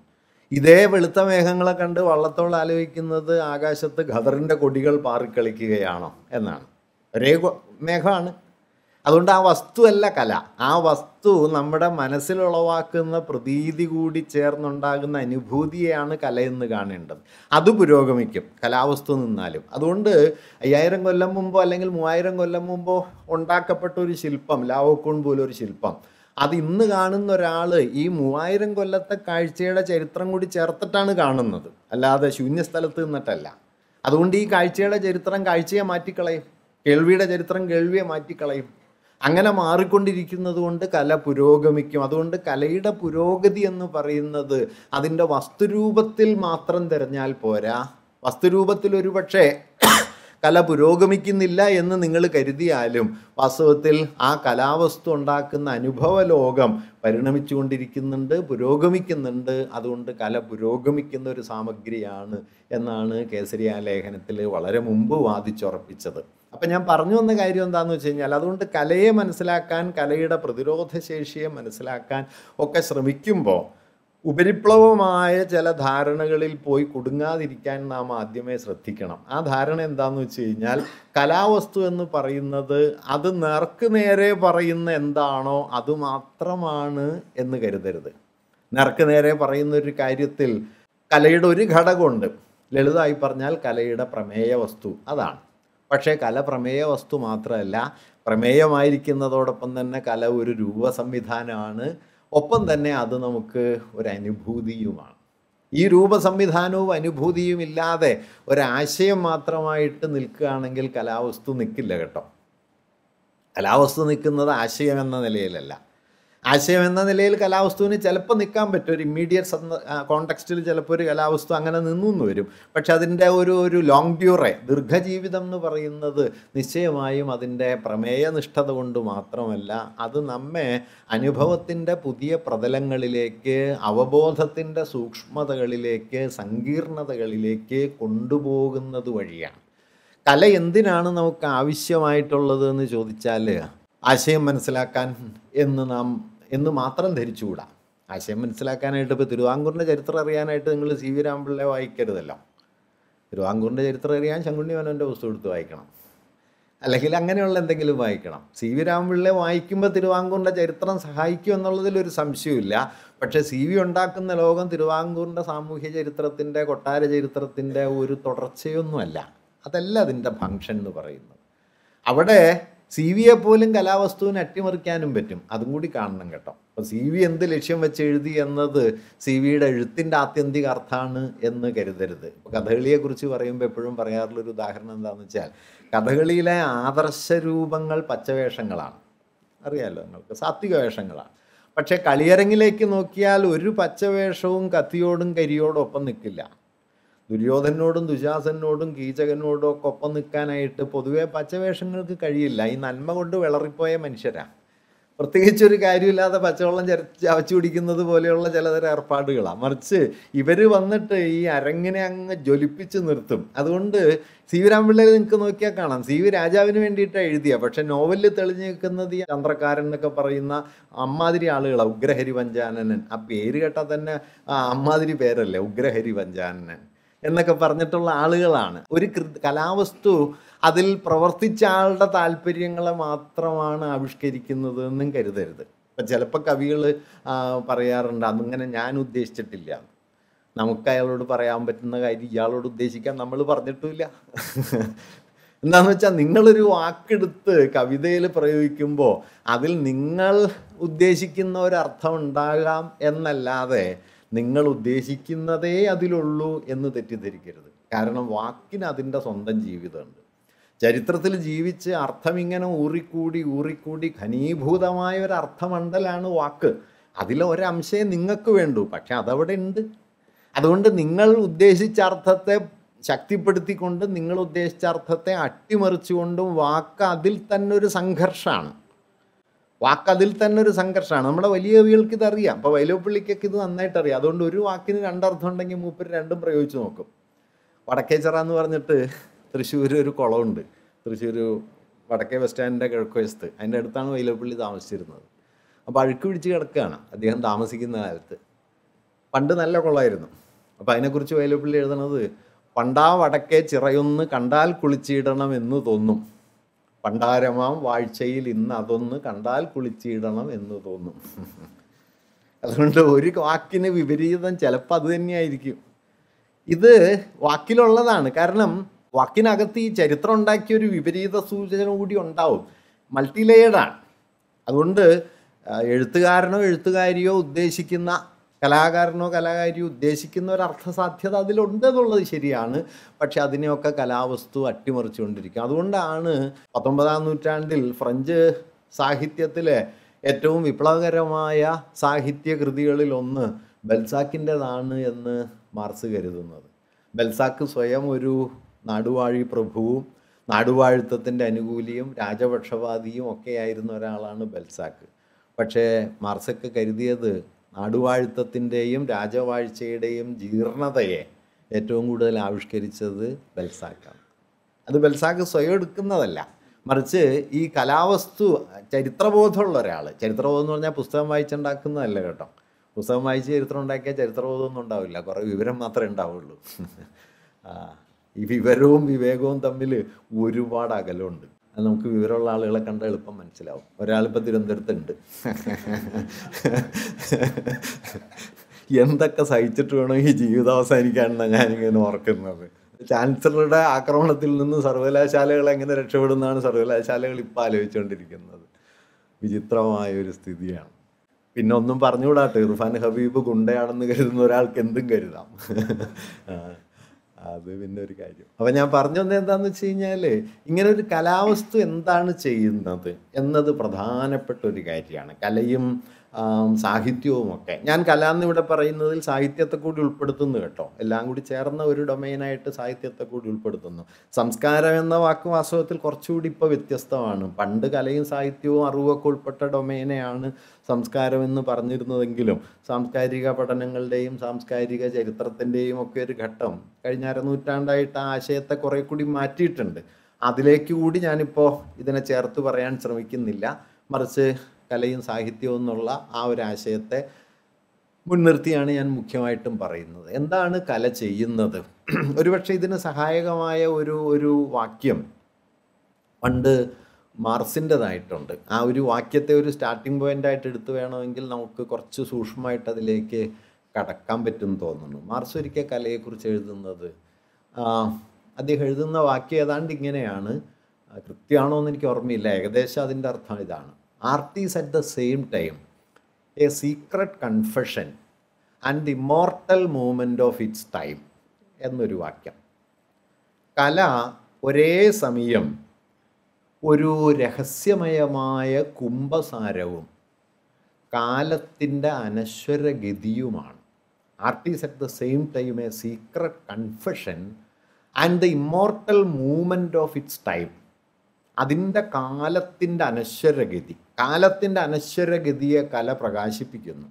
ഇതേ വെളുത്ത മേഘങ്ങളെ കണ്ട് വള്ളത്തോൾ ആലോചിക്കുന്നത് ആകാശത്ത് ഖദറിൻ്റെ കൊടികൾ പാറിക്കളിക്കുകയാണോ എന്നാണ് ഒരേ മേഘമാണ് അതുകൊണ്ട് ആ വസ്തുവല്ല കല ആ വസ്തു നമ്മുടെ മനസ്സിലുളവാക്കുന്ന പ്രതീതി കൂടി ചേർന്നുണ്ടാകുന്ന അനുഭൂതിയാണ് കലയെന്ന് കാണേണ്ടത് അത് പുരോഗമിക്കും കലാവസ്തു നിന്നാലും അതുകൊണ്ട് അയ്യായിരം കൊല്ലം മുമ്പോ അല്ലെങ്കിൽ മൂവായിരം കൊല്ലം മുമ്പോ ഉണ്ടാക്കപ്പെട്ട ഒരു ശില്പം ലാവോക്കൂൺ പോലെ ഒരു ശില്പം അത് ഇന്ന് കാണുന്ന ഒരാൾ ഈ മൂവായിരം കൊല്ലത്തെ കാഴ്ചയുടെ ചരിത്രം കൂടി ചേർത്തിട്ടാണ് കാണുന്നത് അല്ലാതെ ശൂന്യസ്ഥലത്ത് നിന്നിട്ടല്ല അതുകൊണ്ട് ഈ കാഴ്ചയുടെ ചരിത്രം കാഴ്ചയെ മാറ്റിക്കളയും കേൾവിയുടെ ചരിത്രം കേൾവിയെ മാറ്റിക്കളയും അങ്ങനെ മാറിക്കൊണ്ടിരിക്കുന്നത് കൊണ്ട് കല പുരോഗമിക്കും അതുകൊണ്ട് കലയുടെ പുരോഗതി എന്ന് പറയുന്നത് അതിൻ്റെ വസ്തുരൂപത്തിൽ മാത്രം തിരഞ്ഞാൽ പോരാ വസ്തുരൂപത്തിൽ ഒരു പക്ഷേ കല പുരോഗമിക്കുന്നില്ല എന്ന് നിങ്ങൾ കരുതിയാലും വാസ്തവത്തിൽ ആ കലാവസ്തു ഉണ്ടാക്കുന്ന അനുഭവ ലോകം പരിണമിച്ചുകൊണ്ടിരിക്കുന്നുണ്ട് പുരോഗമിക്കുന്നുണ്ട് അതുകൊണ്ട് കല പുരോഗമിക്കുന്ന ഒരു സാമഗ്രിയാണ് എന്നാണ് കേസരിയ ലേഖനത്തിൽ വളരെ മുമ്പ് വാദിച്ചുറപ്പിച്ചത് അപ്പം ഞാൻ പറഞ്ഞു വന്ന കാര്യം എന്താണെന്ന് വെച്ച് കഴിഞ്ഞാൽ അതുകൊണ്ട് കലയെ മനസ്സിലാക്കാൻ കലയുടെ പ്രതിരോധശേഷിയെ മനസ്സിലാക്കാൻ ഒക്കെ ശ്രമിക്കുമ്പോൾ ഉപരിപ്ലവമായ ചില ധാരണകളിൽ പോയി കുടുങ്ങാതിരിക്കാൻ നാം ആദ്യമേ ശ്രദ്ധിക്കണം ആ ധാരണ എന്താണെന്ന് വെച്ച് കഴിഞ്ഞാൽ കലാവസ്തു എന്ന് പറയുന്നത് അത് നേർക്ക് നേരെ പറയുന്ന എന്താണോ അത് മാത്രമാണ് എന്ന് കരുതരുത് നേർക്ക് നേരെ പറയുന്ന ഒരു കാര്യത്തിൽ കലയുടെ ഒരു ഘടകമുണ്ട് ലളിതമായി പറഞ്ഞാൽ കലയുടെ പ്രമേയ വസ്തു അതാണ് പക്ഷേ കല പ്രമേയ വസ്തു മാത്രമല്ല പ്രമേയമായിരിക്കുന്നതോടൊപ്പം തന്നെ കല ഒരു രൂപ സംവിധാനമാണ് ഒപ്പം തന്നെ അത് നമുക്ക് ഒരു അനുഭൂതിയുമാണ് ഈ രൂപ സംവിധാനവും അനുഭൂതിയും ഇല്ലാതെ ഒരാശയം മാത്രമായിട്ട് നിൽക്കുകയാണെങ്കിൽ കലാവസ്തു നിൽക്കില്ല കേട്ടോ കലാവസ്തു നിൽക്കുന്നത് ആശയം എന്ന നിലയിലല്ല ആശയം എന്ന നിലയിൽ കലാവസ്തുവിന് ചിലപ്പോൾ നിൽക്കാൻ പറ്റും ഒരു ഇമ്മീഡിയറ്റ് കോണ്ടെക്സ്റ്റിൽ ചിലപ്പോൾ ഒരു കലാവസ്തു അങ്ങനെ നിന്നു വരും പക്ഷെ അതിൻ്റെ ഒരു ഒരു ലോങ് ഡ്യൂറെ ദീർഘജീവിതം എന്ന് പറയുന്നത് നിശ്ചയമായും അതിൻ്റെ പ്രമേയനിഷ്ഠത കൊണ്ട് മാത്രമല്ല അത് നമ്മെ അനുഭവത്തിൻ്റെ പുതിയ പ്രതലങ്ങളിലേക്ക് അവബോധത്തിൻ്റെ സൂക്ഷ്മതകളിലേക്ക് സങ്കീർണതകളിലേക്ക് കൊണ്ടുപോകുന്നത് വഴിയാണ് കല എന്തിനാണ് നമുക്ക് ആവശ്യമായിട്ടുള്ളത് എന്ന് ചോദിച്ചാൽ ആശയം മനസ്സിലാക്കാൻ എന്ന് നാം എന്ന് മാത്രം ധരിച്ചുകൂടാ ആശയം മനസ്സിലാക്കാനായിട്ട് ഇപ്പോൾ തിരുവാങ്കൂറിൻ്റെ ചരിത്രം അറിയാനായിട്ട് നിങ്ങൾ സി വി രാമപിള്ള വായിക്കരുതല്ലോ തിരുവാങ്കൂറിൻ്റെ ചരിത്രം അറിയാൻ ശങ്കുണ്ണി മനോൻ്റെ പുസ്തകം എടുത്ത് വായിക്കണം അല്ലെങ്കിൽ അങ്ങനെയുള്ള എന്തെങ്കിലും വായിക്കണം സി വി രാമപിള്ളയെ വായിക്കുമ്പോൾ തിരുവാങ്കൂറിൻ്റെ ചരിത്രം സഹായിക്കും എന്നുള്ളതിൽ ഒരു സംശയമില്ല പക്ഷേ സി വി ഉണ്ടാക്കുന്ന ലോകം തിരുവാങ്കൂറിൻ്റെ സാമൂഹ്യ ചരിത്രത്തിൻ്റെ കൊട്ടാര ചരിത്രത്തിൻ്റെ ഒരു തുടർച്ചയൊന്നുമല്ല അതല്ല അതിൻ്റെ ഫങ്ഷൻ എന്ന് പറയുന്നത് അവിടെ സി വിയെ പോലും കലാവസ്തുവിന് അട്ടിമറിക്കാനും പറ്റും അതും കൂടി കാണണം കേട്ടോ അപ്പോൾ സി വി എന്ത് ലക്ഷ്യം വെച്ച് എഴുതി എന്നത് സി വിയുടെ എഴുത്തിൻ്റെ ആത്യന്തിക അർത്ഥമാണ് എന്ന് കരുതരുത് ഇപ്പോൾ കഥകളിയെക്കുറിച്ച് പറയുമ്പോൾ എപ്പോഴും പറയാറുള്ളൊരു ഉദാഹരണം എന്താണെന്ന് വെച്ചാൽ കഥകളിയിലെ ആദർശ രൂപങ്ങൾ പച്ചവേഷങ്ങളാണ് അറിയാമല്ലോ നിങ്ങൾക്ക് സാത്വിക വേഷങ്ങളാണ് പക്ഷേ കളിയരങ്ങിലേക്ക് നോക്കിയാൽ ഒരു പച്ചവേഷവും കത്തിയോടും കരിയോടും ഒപ്പം നിൽക്കില്ല ദുര്യോധനോടും ദുശാസനോടും കീചകനോടും ഒക്കെ ഒപ്പം നിൽക്കാനായിട്ട് പൊതുവെ പച്ചവേഷങ്ങൾക്ക് കഴിയില്ല ഈ നന്മ കൊണ്ട് വിളറിപ്പോയ മനുഷ്യരാണ് പ്രത്യേകിച്ച് ഒരു കാര്യമില്ലാതെ പച്ചവെള്ളം ചവച്ചു കുടിക്കുന്നത് പോലെയുള്ള ചിലതരം ഏർപ്പാടുകളാണ് മറിച്ച് ഇവർ വന്നിട്ട് ഈ അരങ്ങിനെ അങ്ങ് ജ്വലിപ്പിച്ച് നിർത്തും അതുകൊണ്ട് സി വി രാമപിള്ളയിൽ നിങ്ങൾക്ക് നോക്കിയാൽ കാണാം സി വി രാജാവിന് വേണ്ടിയിട്ടാണ് എഴുതിയ പക്ഷെ നോവലിൽ തെളിഞ്ഞു നിൽക്കുന്നത് ഈ ചന്ദ്രക്കാരൻ എന്നൊക്കെ പറയുന്ന അമ്മാതിരി ആളുകളാണ് ഉഗ്രഹരി വഞ്ചാനനൻ ആ പേര് കേട്ടാൽ തന്നെ ആ അമ്മാതിരി പേരല്ലേ ഉഗ്രഹരി വഞ്ചാനനൻ എന്നൊക്കെ പറഞ്ഞിട്ടുള്ള ആളുകളാണ് ഒരു കലാവസ്തു അതിൽ പ്രവർത്തിച്ച ആളുടെ താല്പര്യങ്ങളെ മാത്രമാണ് ആവിഷ്കരിക്കുന്നത് എന്നും കരുതരുത് ഇപ്പം ചിലപ്പോൾ കവികൾ പറയാറുണ്ട് അതിങ്ങനെ ഞാൻ ഉദ്ദേശിച്ചിട്ടില്ല നമുക്ക് അയാളോട് പറയാൻ പറ്റുന്ന കാര്യം ഇയാളോട് ഉദ്ദേശിക്കാൻ നമ്മൾ പറഞ്ഞിട്ടില്ല എന്താണെന്ന് വെച്ചാൽ നിങ്ങളൊരു വാക്കെടുത്ത് കവിതയിൽ പ്രയോഗിക്കുമ്പോൾ അതിൽ നിങ്ങൾ ഉദ്ദേശിക്കുന്ന ഒരർത്ഥം ഉണ്ടാകാം എന്നല്ലാതെ നിങ്ങൾ ഉദ്ദേശിക്കുന്നതേ അതിലുള്ളൂ എന്ന് തെറ്റിദ്ധരിക്കരുത് കാരണം വാക്കിന് അതിൻ്റെ സ്വന്തം ജീവിതമുണ്ട് ചരിത്രത്തിൽ ജീവിച്ച് അർത്ഥമിങ്ങനെ ഊറിക്കൂടി ഊറിക്കൂടി ഘനീഭൂതമായ ഒരു അർത്ഥമണ്ഡലാണ് വാക്ക് അതിലെ ഒരംശേ നിങ്ങൾക്ക് വേണ്ടൂ പക്ഷെ അതവിടെ ഉണ്ട് അതുകൊണ്ട് നിങ്ങൾ ഉദ്ദേശിച്ച അർത്ഥത്തെ ശക്തിപ്പെടുത്തിക്കൊണ്ട് നിങ്ങൾ ഉദ്ദേശിച്ച അർത്ഥത്തെ അട്ടിമറിച്ചുകൊണ്ടും വാക്ക് അതിൽ തന്നെ ഒരു സംഘർഷമാണ് വാക്കതിൽ തന്നെ ഒരു സംഘർഷമാണ് നമ്മുടെ വലിയ കവികൾക്ക് ഇതറിയാം അപ്പോൾ വൈലോപ്പിള്ളിക്കൊക്കെ ഇത് നന്നായിട്ട് അറിയാം അതുകൊണ്ട് ഒരു വാക്കിന് രണ്ടർത്ഥം ഉണ്ടെങ്കിൽ മൂപ്പർ രണ്ടും പ്രയോഗിച്ചു നോക്കും വടക്കേച്ചിറ എന്ന് പറഞ്ഞിട്ട് തൃശ്ശൂർ ഒരു കുളമുണ്ട് തൃശ്ശൂർ വടക്കേ ബസ് സ്റ്റാൻഡിൻ്റെ കിഴക്കുവശത്ത് അതിൻ്റെ അടുത്താണ് വൈലോപ്പിള്ളി താമസിച്ചിരുന്നത് അപ്പോൾ അഴുക്ക് പിടിച്ച് കിടക്കുകയാണ് അദ്ദേഹം താമസിക്കുന്ന കാലത്ത് പണ്ട് നല്ല കുളമായിരുന്നു അപ്പോൾ അതിനെക്കുറിച്ച് വൈലപ്പള്ളി എഴുതണത് പണ്ടാ വടക്കേ ചിറയൊന്ന് കണ്ടാൽ കുളിച്ചിടണമെന്ന് തോന്നും പണ്ടാരമാം വാഴ്ചയിൽ ഇന്ന് അതൊന്ന് കണ്ടാൽ കുളിച്ചിടണം എന്ന് തോന്നും അതുകൊണ്ട് ഒരു വാക്കിന് വിപരീതം ചിലപ്പോൾ അത് തന്നെയായിരിക്കും ഇത് വാക്കിലുള്ളതാണ് കാരണം വാക്കിനകത്ത് ഈ ചരിത്രം ഉണ്ടാക്കിയ ഒരു വിപരീത സൂചന കൂടി ഉണ്ടാവും മൾട്ടിലെയർഡാണ് അതുകൊണ്ട് എഴുത്തുകാരനോ എഴുത്തുകാരിയോ ഉദ്ദേശിക്കുന്ന കലാകാരനോ കലാകാരിയോ ഉദ്ദേശിക്കുന്ന ഒരു അർത്ഥസാധ്യത അതിലുണ്ട് എന്നുള്ളത് ശരിയാണ് പക്ഷെ അതിനെയൊക്കെ കലാവസ്തു അട്ടിമറിച്ചുകൊണ്ടിരിക്കും അതുകൊണ്ടാണ് പത്തൊമ്പതാം നൂറ്റാണ്ടിൽ ഫ്രഞ്ച് സാഹിത്യത്തിലെ ഏറ്റവും വിപ്ലവകരമായ സാഹിത്യ കൃതികളിലൊന്ന് ബൽസാക്കിൻ്റെതാണ് എന്ന് മാർസ് കരുതുന്നത് ബൽസാക്ക് സ്വയം ഒരു നാടുവാഴി പ്രഭുവും നാടുവാഴുത്തത്തിൻ്റെ അനുകൂലിയും രാജപക്ഷവാദിയും ഒക്കെയായിരുന്ന ഒരാളാണ് ബൽസാക്ക് പക്ഷേ മാർസൊക്കെ കരുതിയത് ആടുവാഴ്ത്തത്തിൻ്റെയും രാജവാഴ്ചയുടെയും ജീർണതയെ ഏറ്റവും കൂടുതൽ ആവിഷ്കരിച്ചത് ബെൽസാക്കാണ് അത് ബെൽസാക്ക് സ്വയം എടുക്കുന്നതല്ല മറിച്ച് ഈ കലാവസ്തു ചരിത്രബോധമുള്ള ഒരാൾ ചരിത്രബോധം എന്ന് പറഞ്ഞാൽ പുസ്തകം വായിച്ചുണ്ടാക്കുന്നതല്ല കേട്ടോ പുസ്തകം വായിച്ച് ചരിത്രം ഉണ്ടാക്കിയാൽ ചരിത്രബോധമൊന്നും ഉണ്ടാവില്ല കുറേ വിവരം മാത്രമേ ഉണ്ടാവുള്ളൂ ഈ വിവരവും വിവേകവും തമ്മിൽ ഒരുപാട് അകലമുണ്ട് അത് നമുക്ക് വിവരമുള്ള ആളുകളെ കണ്ട എളുപ്പം മനസ്സിലാവും ഒരാളിപ്പോൾ തിരുവനന്തപുരത്തുണ്ട് എന്തൊക്കെ സഹിച്ചിട്ട് വേണം ഈ ജീവിതം അവസാനിക്കാണെന്നാണ് ഞാനിങ്ങനെ ഓർക്കുന്നത് ചാൻസലറുടെ ആക്രമണത്തിൽ നിന്ന് സർവകലാശാലകൾ എങ്ങനെ രക്ഷപ്പെടുന്നതാണ് സർവകലാശാലകൾ ഇപ്പോൾ ആലോചിച്ചുകൊണ്ടിരിക്കുന്നത് വിചിത്രമായ ഒരു സ്ഥിതിയാണ് പിന്നെ ഒന്നും പറഞ്ഞുകൂടാട്ടെ ഇർഫാൻ ഹബീബ് ഗുണ്ടയാണെന്ന് കരുതുന്ന ഒരാൾക്ക് എന്തും കരുതാം അത് പിന്നെ ഒരു കാര്യം അപ്പൊ ഞാൻ പറഞ്ഞു വന്നത് എന്താന്ന് വെച്ച് കഴിഞ്ഞാല് ഇങ്ങനെ ഒരു കലാവസ്തു എന്താണ് ചെയ്യുന്നത് എന്നത് പ്രധാനപ്പെട്ട ഒരു കാര്യമാണ് കലയും സാഹിത്യവും ഒക്കെ ഞാൻ കല എന്ന് ഇവിടെ പറയുന്നതിൽ സാഹിത്യത്തെ കൂടി ഉൾപ്പെടുത്തുന്നു കേട്ടോ എല്ലാം കൂടി ചേർന്ന ഒരു ഡൊമൈനായിട്ട് സാഹിത്യത്തെ കൂടി ഉൾപ്പെടുത്തുന്നു സംസ്കാരം എന്ന വാക്ക് വാസ്തവത്തിൽ കുറച്ചുകൂടി ഇപ്പോൾ വ്യത്യസ്തമാണ് പണ്ട് കലയും സാഹിത്യവും അറിവൊക്കെ ഉൾപ്പെട്ട ഡൊമൈനെയാണ് സംസ്കാരം എന്ന് പറഞ്ഞിരുന്നതെങ്കിലും സാംസ്കാരിക പഠനങ്ങളുടെയും സാംസ്കാരിക ചരിത്രത്തിൻ്റെയും ഒക്കെ ഒരു ഘട്ടം കഴിഞ്ഞ അരനൂറ്റാണ്ടായിട്ട് ആ ആശയത്തെ കുറെ കൂടി മാറ്റിയിട്ടുണ്ട് അതിലേക്ക് കൂടി ഞാനിപ്പോൾ ഇതിനെ ചേർത്ത് പറയാൻ ശ്രമിക്കുന്നില്ല മറിച്ച് കലയും സാഹിത്യവും എന്നുള്ള ആ ഒരു ആശയത്തെ മുൻനിർത്തിയാണ് ഞാൻ മുഖ്യമായിട്ടും പറയുന്നത് എന്താണ് കല ചെയ്യുന്നത് ഒരുപക്ഷെ ഇതിന് സഹായകമായ ഒരു ഒരു വാക്യം പണ്ട് മാർസിൻ്റെതായിട്ടുണ്ട് ആ ഒരു വാക്യത്തെ ഒരു സ്റ്റാർട്ടിംഗ് പോയിൻ്റ് ആയിട്ട് എടുത്തു വേണമെങ്കിൽ നമുക്ക് കുറച്ച് സൂക്ഷ്മമായിട്ട് അതിലേക്ക് കടക്കാൻ പറ്റും തോന്നുന്നു മാർസ് ഒരിക്കൽ കലയെക്കുറിച്ച് എഴുതുന്നത് അദ്ദേഹം എഴുതുന്ന വാക്യം ഏതാണ്ട് ഇങ്ങനെയാണ് കൃത്യമാണോ എന്ന് എനിക്ക് ഓർമ്മയില്ല ഏകദേശം അതിൻ്റെ അർത്ഥം ഇതാണ് art is at the same time a secret confession and the mortal moment of its time എന്നൊരു വാക്യം കല ഒരേ സമയം ഒരു രഹസ്യമയമായ കുംഭസാരവും കാലത്തിൻ്റെ അനശ്വരഗതിയുമാണ് art is at the same time a secret confession and the immortal movement of its time അതിൻ്റെ കാലത്തിൻ്റെ അനശ്വരഗതി കാലത്തിൻ്റെ അനശ്വരഗതിയെ കല പ്രകാശിപ്പിക്കുന്നു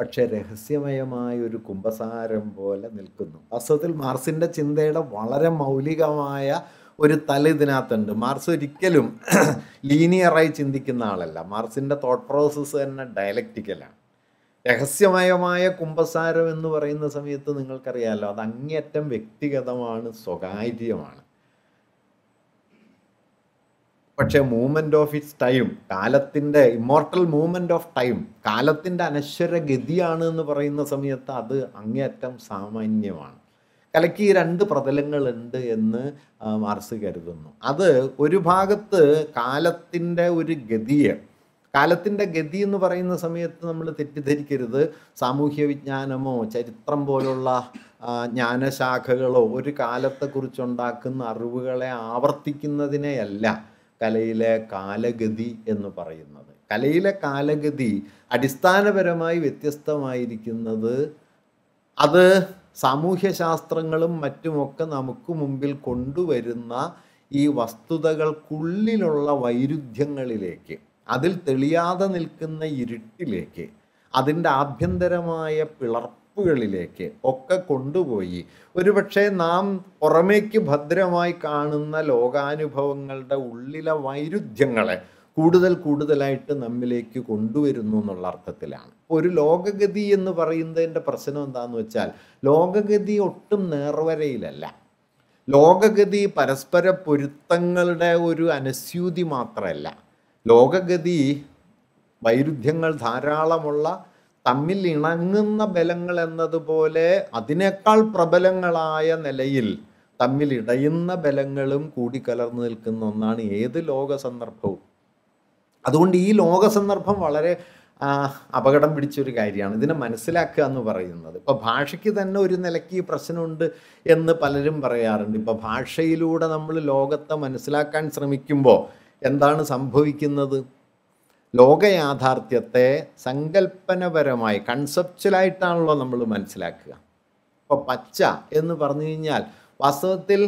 പക്ഷെ രഹസ്യമയമായ ഒരു കുംഭസാരം പോലെ നിൽക്കുന്നു വാസ്തവത്തിൽ മാർസിൻ്റെ ചിന്തയുടെ വളരെ മൗലികമായ ഒരു തല ഇതിനകത്തുണ്ട് മാർക്സ് ഒരിക്കലും ലീനിയറായി ചിന്തിക്കുന്ന ആളല്ല മാർസിൻ്റെ തോട്ട് പ്രോസസ്സ് തന്നെ ഡയലക്റ്റിക്കലാണ് രഹസ്യമയമായ കുംഭസാരം എന്ന് പറയുന്ന സമയത്ത് നിങ്ങൾക്കറിയാമല്ലോ അത് അങ്ങേയറ്റം വ്യക്തിഗതമാണ് സ്വകാര്യമാണ് പക്ഷേ മൂവ്മെൻ്റ് ഓഫ് ഇറ്റ്സ് ടൈം കാലത്തിൻ്റെ ഇമ്മോർട്ടൽ മൂവ്മെൻ്റ് ഓഫ് ടൈം കാലത്തിൻ്റെ അനശ്വര ഗതിയാണ് എന്ന് പറയുന്ന സമയത്ത് അത് അങ്ങേയറ്റം സാമാന്യമാണ് കലയ്ക്ക് ഈ രണ്ട് പ്രതലങ്ങളുണ്ട് എന്ന് മാർസ് കരുതുന്നു അത് ഒരു ഭാഗത്ത് കാലത്തിൻ്റെ ഒരു ഗതിയെ കാലത്തിൻ്റെ ഗതി എന്ന് പറയുന്ന സമയത്ത് നമ്മൾ തെറ്റിദ്ധരിക്കരുത് സാമൂഹ്യ വിജ്ഞാനമോ ചരിത്രം പോലുള്ള ജ്ഞാനശാഖകളോ ഒരു കാലത്തെക്കുറിച്ചുണ്ടാക്കുന്ന അറിവുകളെ ആവർത്തിക്കുന്നതിനെയല്ല കലയിലെ കാലഗതി എന്ന് പറയുന്നത് കലയിലെ കാലഗതി അടിസ്ഥാനപരമായി വ്യത്യസ്തമായിരിക്കുന്നത് അത് സാമൂഹ്യശാസ്ത്രങ്ങളും മറ്റുമൊക്കെ നമുക്ക് മുമ്പിൽ കൊണ്ടുവരുന്ന ഈ വസ്തുതകൾക്കുള്ളിലുള്ള വൈരുദ്ധ്യങ്ങളിലേക്ക് അതിൽ തെളിയാതെ നിൽക്കുന്ന ഇരുട്ടിലേക്ക് അതിൻ്റെ ആഭ്യന്തരമായ പിളർപ്പുകളിലേക്ക് ഒക്കെ കൊണ്ടുപോയി ഒരുപക്ഷെ നാം പുറമേക്ക് ഭദ്രമായി കാണുന്ന ലോകാനുഭവങ്ങളുടെ ഉള്ളിലെ വൈരുദ്ധ്യങ്ങളെ കൂടുതൽ കൂടുതലായിട്ട് നമ്മിലേക്ക് കൊണ്ടുവരുന്നു എന്നുള്ള അർത്ഥത്തിലാണ് ഒരു ലോകഗതി എന്ന് പറയുന്നതിൻ്റെ പ്രശ്നം എന്താണെന്ന് വെച്ചാൽ ലോകഗതി ഒട്ടും നേർവരയിലല്ല ലോകഗതി പരസ്പര പൊരുത്തങ്ങളുടെ ഒരു അനസ്യൂതി മാത്രമല്ല ലോകഗതി വൈരുദ്ധ്യങ്ങൾ ധാരാളമുള്ള തമ്മിൽ ഇണങ്ങുന്ന ബലങ്ങൾ എന്നതുപോലെ അതിനേക്കാൾ പ്രബലങ്ങളായ നിലയിൽ തമ്മിൽ ഇടയുന്ന ബലങ്ങളും കൂടിക്കലർന്നു നിൽക്കുന്ന ഒന്നാണ് ഏത് ലോക സന്ദർഭവും അതുകൊണ്ട് ഈ ലോക സന്ദർഭം വളരെ അപകടം പിടിച്ചൊരു കാര്യമാണ് ഇതിനെ മനസ്സിലാക്കുക എന്ന് പറയുന്നത് ഇപ്പോൾ ഭാഷയ്ക്ക് തന്നെ ഒരു നിലയ്ക്ക് ഈ പ്രശ്നമുണ്ട് എന്ന് പലരും പറയാറുണ്ട് ഇപ്പോൾ ഭാഷയിലൂടെ നമ്മൾ ലോകത്തെ മനസ്സിലാക്കാൻ ശ്രമിക്കുമ്പോൾ എന്താണ് സംഭവിക്കുന്നത് ലോകയാഥാർത്ഥ്യത്തെ സങ്കല്പനപരമായി കൺസെപ്റ്റലായിട്ടാണല്ലോ നമ്മൾ മനസ്സിലാക്കുക ഇപ്പോൾ പച്ച എന്ന് പറഞ്ഞു കഴിഞ്ഞാൽ വാസ്തവത്തിൽ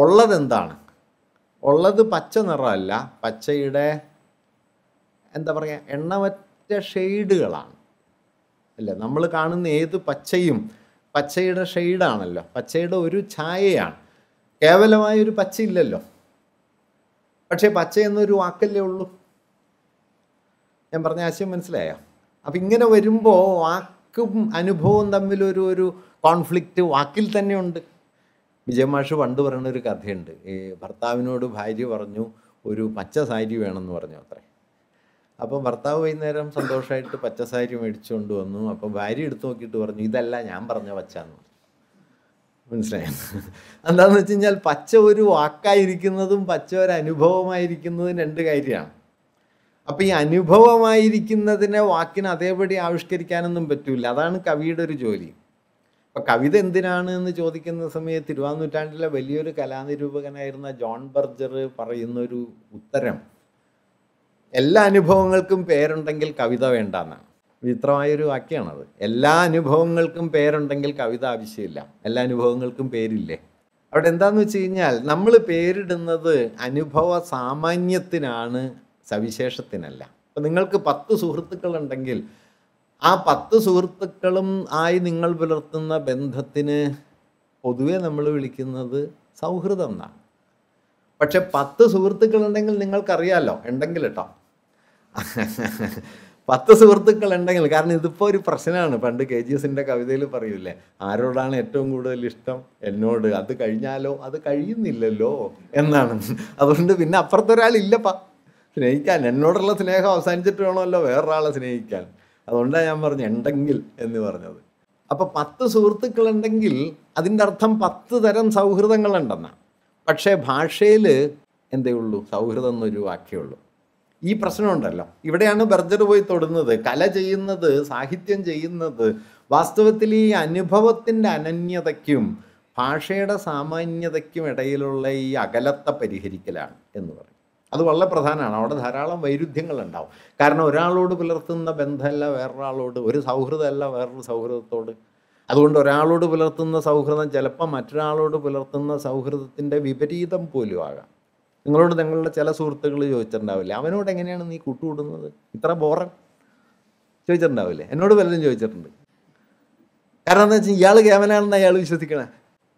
ഉള്ളതെന്താണ് ഉള്ളത് പച്ച നിറമല്ല പച്ചയുടെ എന്താ പറയുക എണ്ണമറ്റ ഷെയ്ഡുകളാണ് അല്ലേ നമ്മൾ കാണുന്ന ഏത് പച്ചയും പച്ചയുടെ ഷെയ്ഡാണല്ലോ പച്ചയുടെ ഒരു ഛായയാണ് കേവലമായൊരു പച്ചയില്ലല്ലോ പക്ഷേ പച്ച എന്നൊരു വാക്കല്ലേ ഉള്ളൂ ഞാൻ പറഞ്ഞ ആശയം മനസ്സിലായോ അപ്പം ഇങ്ങനെ വരുമ്പോൾ വാക്കും അനുഭവവും തമ്മിലൊരു ഒരു കോൺഫ്ലിക്റ്റ് വാക്കിൽ തന്നെ ഉണ്ട് വിജയമാഷ് പണ്ട് പറയുന്ന ഒരു കഥയുണ്ട് ഈ ഭർത്താവിനോട് ഭാര്യ പറഞ്ഞു ഒരു പച്ച സാരി വേണമെന്ന് പറഞ്ഞു അത്രേ അപ്പം ഭർത്താവ് വൈകുന്നേരം സന്തോഷമായിട്ട് പച്ചസാരി മേടിച്ചു കൊണ്ടുവന്നു അപ്പം ഭാര്യ എടുത്തു നോക്കിയിട്ട് പറഞ്ഞു ഇതല്ല ഞാൻ പറഞ്ഞ പച്ചാന്ന് മനസ്സിലായോ എന്താണെന്ന് വെച്ച് കഴിഞ്ഞാൽ പച്ച ഒരു വാക്കായിരിക്കുന്നതും പച്ച ഒരു അനുഭവമായിരിക്കുന്നതും രണ്ട് കാര്യമാണ് അപ്പം ഈ അനുഭവമായിരിക്കുന്നതിനെ വാക്കിന് അതേപടി ആവിഷ്കരിക്കാനൊന്നും പറ്റൂല അതാണ് കവിയുടെ ഒരു ജോലി അപ്പം കവിത എന്തിനാണ് എന്ന് ചോദിക്കുന്ന സമയത്ത് തിരുവാനൂറ്റാണ്ടിലെ വലിയൊരു കലാനിരൂപകനായിരുന്ന ജോൺ ബർജർ പറയുന്നൊരു ഉത്തരം എല്ലാ അനുഭവങ്ങൾക്കും പേരുണ്ടെങ്കിൽ കവിത വേണ്ടെന്നാണ് വിചിത്രമായൊരു വാക്യമാണത് എല്ലാ അനുഭവങ്ങൾക്കും പേരുണ്ടെങ്കിൽ കവിത ആവശ്യമില്ല എല്ലാ അനുഭവങ്ങൾക്കും പേരില്ലേ അവിടെ എന്താണെന്ന് വെച്ച് കഴിഞ്ഞാൽ നമ്മൾ പേരിടുന്നത് അനുഭവ സാമാന്യത്തിനാണ് സവിശേഷത്തിനല്ല അപ്പം നിങ്ങൾക്ക് പത്ത് സുഹൃത്തുക്കളുണ്ടെങ്കിൽ ആ പത്ത് സുഹൃത്തുക്കളും ആയി നിങ്ങൾ പുലർത്തുന്ന ബന്ധത്തിന് പൊതുവെ നമ്മൾ വിളിക്കുന്നത് സൗഹൃദം എന്നാണ് പക്ഷെ പത്ത് സുഹൃത്തുക്കളുണ്ടെങ്കിൽ നിങ്ങൾക്കറിയാമല്ലോ ഉണ്ടെങ്കിൽ കേട്ടോ പത്ത് സുഹൃത്തുക്കൾ ഉണ്ടെങ്കിൽ കാരണം ഇതിപ്പോൾ ഒരു പ്രശ്നമാണ് പണ്ട് കെ ജി എസിൻ്റെ കവിതയിൽ പറയൂലേ ആരോടാണ് ഏറ്റവും കൂടുതൽ ഇഷ്ടം എന്നോട് അത് കഴിഞ്ഞാലോ അത് കഴിയുന്നില്ലല്ലോ എന്നാണ് അതുകൊണ്ട് പിന്നെ അപ്പുറത്തൊരാളില്ലപ്പ സ്നേഹിക്കാൻ എന്നോടുള്ള സ്നേഹം അവസാനിച്ചിട്ട് വേണമല്ലോ വേറൊരാളെ സ്നേഹിക്കാൻ അതുകൊണ്ടാണ് ഞാൻ പറഞ്ഞു ഉണ്ടെങ്കിൽ എന്ന് പറഞ്ഞത് അപ്പോൾ പത്ത് ഉണ്ടെങ്കിൽ അതിൻ്റെ അർത്ഥം പത്ത് തരം സൗഹൃദങ്ങളുണ്ടെന്നാണ് പക്ഷേ ഭാഷയിൽ എന്തേ ഉള്ളൂ സൗഹൃദം എന്നൊരു വാക്യമുള്ളൂ ഈ പ്രശ്നമുണ്ടല്ലോ ഇവിടെയാണ് ബർജർ പോയി തൊടുന്നത് കല ചെയ്യുന്നത് സാഹിത്യം ചെയ്യുന്നത് വാസ്തവത്തിൽ ഈ അനുഭവത്തിൻ്റെ അനന്യതയ്ക്കും ഭാഷയുടെ സാമാന്യതയ്ക്കും ഇടയിലുള്ള ഈ അകലത്തെ പരിഹരിക്കലാണ് എന്ന് പറയും അത് വളരെ പ്രധാനമാണ് അവിടെ ധാരാളം വൈരുദ്ധ്യങ്ങൾ ഉണ്ടാവും കാരണം ഒരാളോട് പുലർത്തുന്ന ബന്ധമല്ല വേറൊരാളോട് ഒരു സൗഹൃദമല്ല വേറൊരു സൗഹൃദത്തോട് അതുകൊണ്ട് ഒരാളോട് പുലർത്തുന്ന സൗഹൃദം ചിലപ്പോൾ മറ്റൊരാളോട് പുലർത്തുന്ന സൗഹൃദത്തിൻ്റെ വിപരീതം പോലും ആകാം നിങ്ങളോട് നിങ്ങളുടെ ചില സുഹൃത്തുക്കൾ ചോദിച്ചിട്ടുണ്ടാവില്ലേ അവനോട് എങ്ങനെയാണ് നീ കൂട്ടുകൂടുന്നത് ഇത്ര ബോറൻ ചോദിച്ചിട്ടുണ്ടാവില്ലേ എന്നോട് പലരും ചോദിച്ചിട്ടുണ്ട് കാരണം എന്താ വെച്ചാൽ ഇയാൾ കേവനാണെന്ന് അയാൾ വിശ്വസിക്കണേ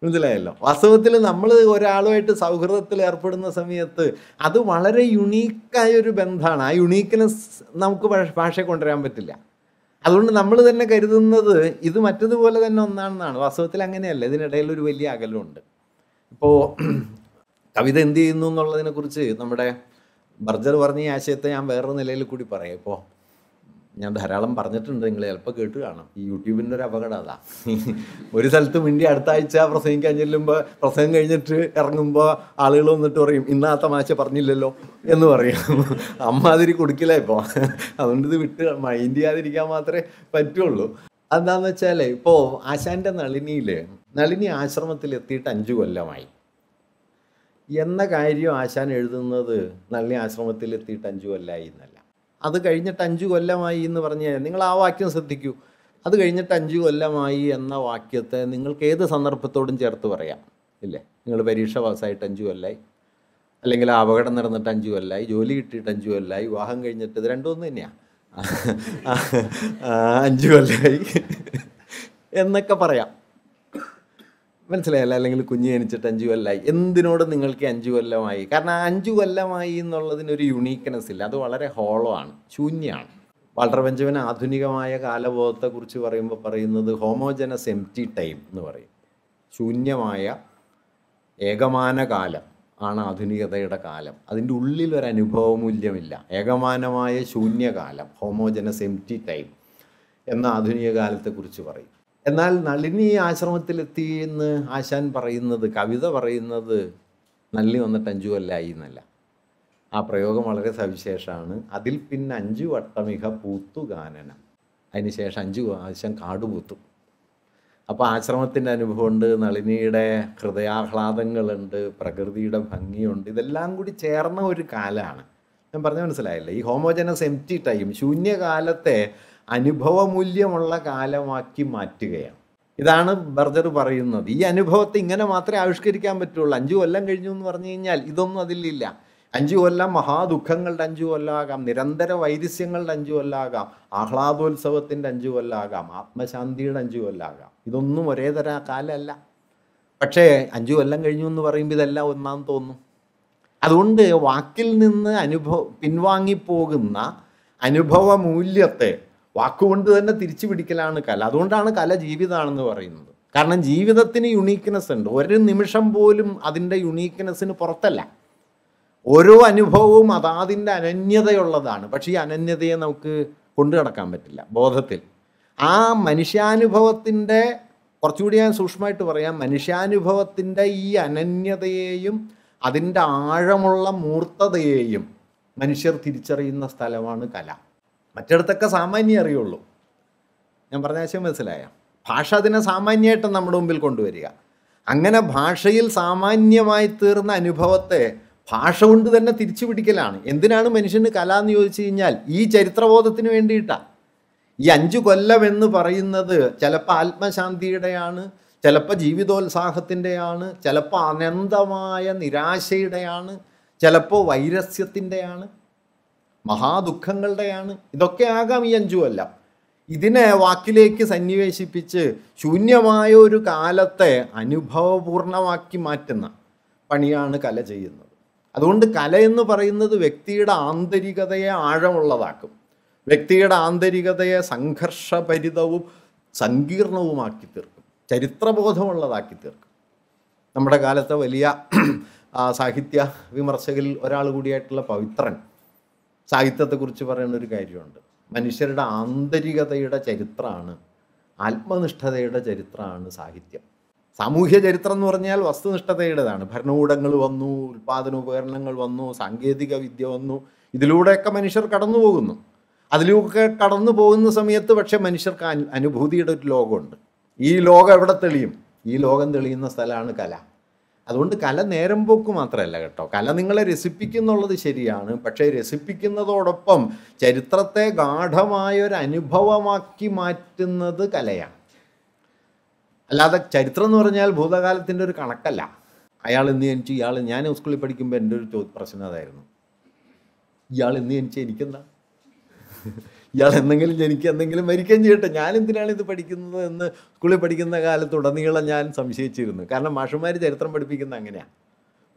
മനസ്സിലായല്ലോ വാസ്തവത്തിൽ നമ്മൾ ഒരാളുമായിട്ട് സൗഹൃദത്തിൽ ഏർപ്പെടുന്ന സമയത്ത് അത് വളരെ യുണീക്കായ ഒരു ബന്ധമാണ് ആ യുണീക്ക്നെസ് നമുക്ക് ഭാഷ കൊണ്ടുവരാൻ പറ്റില്ല അതുകൊണ്ട് നമ്മൾ തന്നെ കരുതുന്നത് ഇത് മറ്റതുപോലെ തന്നെ ഒന്നാണെന്നാണ് വാസ്തവത്തിൽ അങ്ങനെയല്ല ഇതിനിടയിൽ ഒരു വലിയ അകലമുണ്ട് ഇപ്പോൾ കവിത എന്ത് ചെയ്യുന്നു എന്നുള്ളതിനെക്കുറിച്ച് നമ്മുടെ ബർജർ പറഞ്ഞ ഈ ആശയത്തെ ഞാൻ വേറൊരു നിലയിൽ കൂടി പറയാം ഇപ്പോൾ ഞാൻ ധാരാളം പറഞ്ഞിട്ടുണ്ട് നിങ്ങൾ ചിലപ്പോൾ കേട്ട് കാണാം ഈ യൂട്യൂബിൻ്റെ ഒരു അപകടം അതാ ഒരു സ്ഥലത്ത് മിണ്ടി അടുത്ത ആഴ്ച പ്രസംഗിക്കാൻ ചെല്ലുമ്പോൾ പ്രസംഗം കഴിഞ്ഞിട്ട് ഇറങ്ങുമ്പോൾ ആളുകൾ വന്നിട്ട് പറയും ഇന്ന് ആ തമാശ പറഞ്ഞില്ലല്ലോ എന്ന് പറയും അമ്മാതിരി കൊടുക്കില്ല ഇപ്പോൾ അതുകൊണ്ട് ഇത് വിട്ട് മൈൻഡ് ചെയ്യാതിരിക്കാൻ മാത്രമേ പറ്റുള്ളൂ അതെന്താണെന്ന് വെച്ചാൽ ഇപ്പോൾ ആശാൻ്റെ നളിനിയിൽ നളിനി ആശ്രമത്തിൽ എത്തിയിട്ട് അഞ്ച് കൊല്ലമായി എന്ന കാര്യം ആശാൻ എഴുതുന്നത് നല്ല ആശ്രമത്തിലെത്തിയിട്ട് അഞ്ചു കൊല്ലമായി എന്നല്ല അത് കഴിഞ്ഞിട്ട് അഞ്ചു കൊല്ലമായി എന്ന് പറഞ്ഞു നിങ്ങൾ ആ വാക്യം ശ്രദ്ധിക്കൂ അത് കഴിഞ്ഞിട്ട് അഞ്ചു കൊല്ലമായി എന്ന വാക്യത്തെ നിങ്ങൾക്ക് ഏത് സന്ദർഭത്തോടും ചേർത്ത് പറയാം ഇല്ലേ നിങ്ങൾ പരീക്ഷ പാസ്സായിട്ട് അഞ്ചു കൊല്ലമായി അല്ലെങ്കിൽ അപകടം നടന്നിട്ട് അഞ്ചു കൊല്ലമായി ജോലി കിട്ടിയിട്ട് അഞ്ചു കൊല്ലമായി വിവാഹം കഴിഞ്ഞിട്ട് ഇത് രണ്ടുമൊന്നും തന്നെയാണ് അഞ്ചു കൊല്ലമായി എന്നൊക്കെ പറയാം മനസ്സിലായല്ല അല്ലെങ്കിൽ കുഞ്ഞ് ജനിച്ചിട്ട് അഞ്ചു കൊല്ലമായി എന്തിനോട് നിങ്ങൾക്ക് അഞ്ചു കൊല്ലമായി കാരണം അഞ്ചു കൊല്ലമായി എന്നുള്ളതിനൊരു യുണീക്ക്നെസ് ഇല്ല അത് വളരെ ഹോളോ ആണ് ശൂന്യമാണ് വാൾട്ടർ ബെഞ്ചമിൻ ആധുനികമായ കാലബോധത്തെക്കുറിച്ച് പറയുമ്പോൾ പറയുന്നത് ഹോമോജനസ് എം ടി ടൈം എന്ന് പറയും ശൂന്യമായ ഏകമാന കാലം ആണ് ആധുനികതയുടെ കാലം അതിൻ്റെ ഉള്ളിൽ ഒരു അനുഭവമൂല്യമില്ല ഏകമാനമായ ശൂന്യകാലം ഹോമോജനസ് എം ടി ടൈം എന്ന ആധുനിക കാലത്തെക്കുറിച്ച് പറയും എന്നാൽ നളിനി ആശ്രമത്തിലെത്തി എന്ന് ആശാൻ പറയുന്നത് കവിത പറയുന്നത് നളിനി വന്നിട്ട് അഞ്ചു കൊല്ലായി എന്നല്ല ആ പ്രയോഗം വളരെ സവിശേഷമാണ് അതിൽ പിന്നെ അഞ്ചു വട്ടമിക പൂത്തു ഗാനനം അതിനുശേഷം അഞ്ചു പ്രാവശ്യം കാടുപൂത്തു അപ്പോൾ ആശ്രമത്തിൻ്റെ അനുഭവമുണ്ട് നളിനിയുടെ ഹൃദയാഹ്ലാദങ്ങളുണ്ട് പ്രകൃതിയുടെ ഭംഗിയുണ്ട് ഇതെല്ലാം കൂടി ചേർന്ന ഒരു കാലമാണ് ഞാൻ പറഞ്ഞ മനസ്സിലായില്ലേ ഈ ഹോമോജനസ് എം ടി ടൈം ശൂന്യകാലത്തെ അനുഭവമൂല്യമുള്ള കാലമാക്കി മാറ്റുകയാണ് ഇതാണ് ബർജർ പറയുന്നത് ഈ അനുഭവത്തെ ഇങ്ങനെ മാത്രമേ ആവിഷ്കരിക്കാൻ പറ്റുള്ളൂ അഞ്ചു കൊല്ലം കഴിഞ്ഞു എന്ന് പറഞ്ഞു കഴിഞ്ഞാൽ ഇതൊന്നും അതിലില്ല അഞ്ചു കൊല്ലം മഹാദുഃഖങ്ങളുടെ അഞ്ചു കൊല്ലാകാം നിരന്തര വൈരസ്യങ്ങളുടെ അഞ്ചു കൊല്ലാകാം ആഹ്ലാദോത്സവത്തിൻ്റെ അഞ്ചു കൊല്ലാകാം ആത്മശാന്തിയുടെ അഞ്ചു കൊല്ലാകാം ഇതൊന്നും ഒരേ തര കാലമല്ല പക്ഷേ അഞ്ചു കൊല്ലം കഴിഞ്ഞു എന്ന് പറയുമ്പോൾ ഇതെല്ലാം ഒന്നാം തോന്നും അതുകൊണ്ട് വാക്കിൽ നിന്ന് അനുഭവ പിൻവാങ്ങിപ്പോകുന്ന അനുഭവ മൂല്യത്തെ വാക്കുകൊണ്ട് തന്നെ തിരിച്ചു പിടിക്കലാണ് കല അതുകൊണ്ടാണ് കല ജീവിതമാണെന്ന് പറയുന്നത് കാരണം ജീവിതത്തിന് യുണീക്ക്നെസ് ഉണ്ട് ഒരു നിമിഷം പോലും അതിൻ്റെ യുണീക്ക്നെസ്സിന് പുറത്തല്ല ഓരോ അനുഭവവും അതാതിൻ്റെ അനന്യതയുള്ളതാണ് പക്ഷേ ഈ അനന്യതയെ നമുക്ക് കൊണ്ടു കിടക്കാൻ പറ്റില്ല ബോധത്തിൽ ആ മനുഷ്യാനുഭവത്തിൻ്റെ കുറച്ചുകൂടി ഞാൻ സൂക്ഷ്മമായിട്ട് പറയാം മനുഷ്യാനുഭവത്തിൻ്റെ ഈ അനന്യതയെയും അതിൻ്റെ ആഴമുള്ള മൂർത്തതയെയും മനുഷ്യർ തിരിച്ചറിയുന്ന സ്ഥലമാണ് കല മറ്റിടത്തൊക്കെ സാമാന്യം അറിയുള്ളൂ ഞാൻ പറഞ്ഞ ആശയം മനസ്സിലായ ഭാഷ അതിനെ സാമാന്യമായിട്ട് നമ്മുടെ മുമ്പിൽ കൊണ്ടുവരിക അങ്ങനെ ഭാഷയിൽ സാമാന്യമായി തീർന്ന അനുഭവത്തെ ഭാഷ കൊണ്ട് തന്നെ തിരിച്ചു പിടിക്കലാണ് എന്തിനാണ് മനുഷ്യന് കല എന്ന് ചോദിച്ചു കഴിഞ്ഞാൽ ഈ ചരിത്രബോധത്തിന് വേണ്ടിയിട്ടാണ് ഈ അഞ്ചു കൊല്ലം എന്ന് പറയുന്നത് ചിലപ്പോൾ ആത്മശാന്തിയുടെയാണ് ചിലപ്പോൾ ജീവിതോത്സാഹത്തിൻ്റെയാണ് ചിലപ്പോൾ അനന്തമായ നിരാശയുടെയാണ് ചിലപ്പോൾ വൈരസ്യത്തിൻ്റെയാണ് മഹാദുഃഖങ്ങളുടെയാണ് ഇതൊക്കെ ആകാം ഈ അഞ്ചു അല്ല ഇതിനെ വാക്കിലേക്ക് സന്നിവേശിപ്പിച്ച് ശൂന്യമായ ഒരു കാലത്തെ അനുഭവപൂർണമാക്കി മാറ്റുന്ന പണിയാണ് കല ചെയ്യുന്നത് അതുകൊണ്ട് കല എന്ന് പറയുന്നത് വ്യക്തിയുടെ ആന്തരികതയെ ആഴമുള്ളതാക്കും വ്യക്തിയുടെ ആന്തരികതയെ സംഘർഷഭരിതവും സങ്കീർണവുമാക്കി തീർക്കും ചരിത്രബോധമുള്ളതാക്കി തീർക്കും നമ്മുടെ കാലത്തെ വലിയ സാഹിത്യ വിമർശകരിൽ ഒരാൾ കൂടിയായിട്ടുള്ള പവിത്രൻ സാഹിത്യത്തെക്കുറിച്ച് പറയുന്ന ഒരു കാര്യമുണ്ട് മനുഷ്യരുടെ ആന്തരികതയുടെ ചരിത്രമാണ് ആത്മനിഷ്ഠതയുടെ ചരിത്രമാണ് സാഹിത്യം സാമൂഹ്യ ചരിത്രം എന്ന് പറഞ്ഞാൽ വസ്തുനിഷ്ഠതയുടേതാണ് ഭരണകൂടങ്ങൾ വന്നു ഉൽപ്പാദന ഉപകരണങ്ങൾ വന്നു സാങ്കേതിക വിദ്യ വന്നു ഇതിലൂടെയൊക്കെ മനുഷ്യർ കടന്നു പോകുന്നു അതിലൂടെ കടന്നു പോകുന്ന സമയത്ത് പക്ഷേ മനുഷ്യർക്ക് അനുഭൂതിയുടെ ഒരു ലോകമുണ്ട് ഈ ലോകം എവിടെ തെളിയും ഈ ലോകം തെളിയുന്ന സ്ഥലമാണ് കല അതുകൊണ്ട് കല നേരം പോക്ക് മാത്രമല്ല കേട്ടോ കല നിങ്ങളെ രസിപ്പിക്കുന്നുള്ളത് ശരിയാണ് പക്ഷേ രസിപ്പിക്കുന്നതോടൊപ്പം ചരിത്രത്തെ ഗാഠമായ ഒരു അനുഭവമാക്കി മാറ്റുന്നത് കലയാണ് അല്ലാതെ ചരിത്രം എന്ന് പറഞ്ഞാൽ ഭൂതകാലത്തിൻ്റെ ഒരു കണക്കല്ല അയാൾ ഇന്ന് ജനിച്ചു ഇയാൾ ഞാൻ സ്കൂളിൽ പഠിക്കുമ്പോൾ എൻ്റെ ഒരു പ്രശ്നം അതായിരുന്നു ഇയാൾ ഇന്ന് ജനിച്ചു എനിക്കെന്താ ഇയാൾ എന്തെങ്കിലും ജനിക്കുക എന്തെങ്കിലും മരിക്കുകയും ചെയ്യട്ടെ ഞാൻ എന്തിനാണ് ഇത് പഠിക്കുന്നത് എന്ന് സ്കൂളിൽ പഠിക്കുന്ന കാലത്തുടനീളം ഞാൻ സംശയിച്ചിരുന്നു കാരണം മാഷുമാർ ചരിത്രം പഠിപ്പിക്കുന്ന അങ്ങനെയാണ്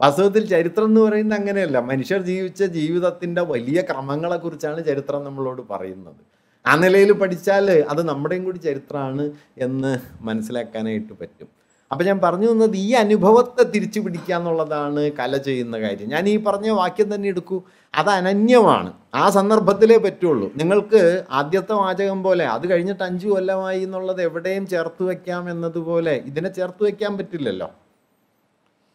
വാസ്തവത്തിൽ ചരിത്രം എന്ന് പറയുന്നത് അങ്ങനെയല്ല മനുഷ്യർ ജീവിച്ച ജീവിതത്തിൻ്റെ വലിയ ക്രമങ്ങളെക്കുറിച്ചാണ് ചരിത്രം നമ്മളോട് പറയുന്നത് ആ നിലയിൽ പഠിച്ചാൽ അത് നമ്മുടെയും കൂടി ചരിത്രമാണ് എന്ന് മനസ്സിലാക്കാനായിട്ട് പറ്റും അപ്പം ഞാൻ പറഞ്ഞു തന്നത് ഈ അനുഭവത്തെ തിരിച്ചു പിടിക്കുക എന്നുള്ളതാണ് കല ചെയ്യുന്ന കാര്യം ഞാൻ ഈ പറഞ്ഞ വാക്യം തന്നെ എടുക്കൂ അത് അനന്യമാണ് ആ സന്ദർഭത്തിലേ പറ്റുള്ളൂ നിങ്ങൾക്ക് ആദ്യത്തെ വാചകം പോലെ അത് കഴിഞ്ഞിട്ട് അഞ്ച് കൊല്ലമായി എന്നുള്ളത് എവിടെയും ചേർത്ത് വെക്കാം എന്നതുപോലെ ഇതിനെ ചേർത്ത് വെക്കാൻ പറ്റില്ലല്ലോ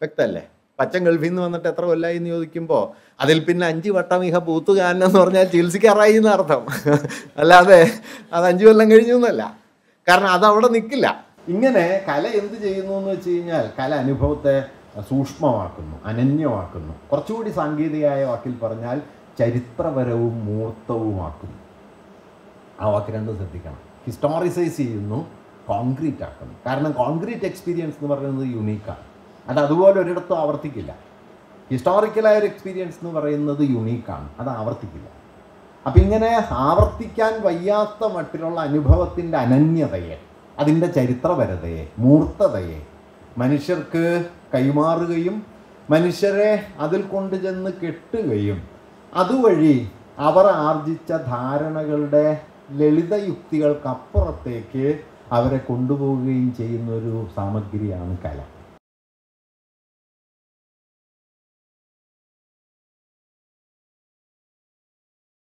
വ്യക്തമല്ലേ പച്ച ഗൾഫിൽ നിന്ന് വന്നിട്ട് എത്ര കൊല്ലായി എന്ന് ചോദിക്കുമ്പോൾ അതിൽ പിന്നെ അഞ്ച് വട്ടം ഇഹ പൂത്തുകാരനെന്ന് പറഞ്ഞാൽ ചികിത്സിക്കാറായി എന്നർത്ഥം അല്ലാതെ അത് അഞ്ച് കൊല്ലം കഴിഞ്ഞു കാരണം അത് അവിടെ നിൽക്കില്ല ഇങ്ങനെ കല എന്ത് ചെയ്യുന്നു എന്ന് വെച്ച് കഴിഞ്ഞാൽ കല അനുഭവത്തെ സൂക്ഷ്മമാക്കുന്നു അനന്യമാക്കുന്നു കുറച്ചുകൂടി സാങ്കേതികമായ വാക്കിൽ പറഞ്ഞാൽ ചരിത്രപരവും മൂർത്തവുമാക്കുന്നു ആ വാക്ക് രണ്ടും ശ്രദ്ധിക്കണം ഹിസ്റ്റോറിസൈസ് ചെയ്യുന്നു കോൺക്രീറ്റ് ആക്കുന്നു കാരണം കോൺക്രീറ്റ് എക്സ്പീരിയൻസ് എന്ന് പറയുന്നത് യുണീക്കാണ് അത് അതുപോലെ ഒരിടത്തും ആവർത്തിക്കില്ല ഹിസ്റ്റോറിക്കലായ ഒരു എക്സ്പീരിയൻസ് എന്ന് പറയുന്നത് യുണീക്കാണ് അത് ആവർത്തിക്കില്ല അപ്പം ഇങ്ങനെ ആവർത്തിക്കാൻ വയ്യാത്ത മട്ടിലുള്ള അനുഭവത്തിൻ്റെ അനന്യതയെ അതിൻ്റെ ചരിത്രപരതയെ മൂർത്തതയെ മനുഷ്യർക്ക് കൈമാറുകയും മനുഷ്യരെ അതിൽ കൊണ്ട് ചെന്ന് കെട്ടുകയും അതുവഴി അവർ ആർജിച്ച ധാരണകളുടെ ലളിത യുക്തികൾക്കപ്പുറത്തേക്ക് അവരെ കൊണ്ടുപോവുകയും ചെയ്യുന്നൊരു സാമഗ്രിയാണ് കല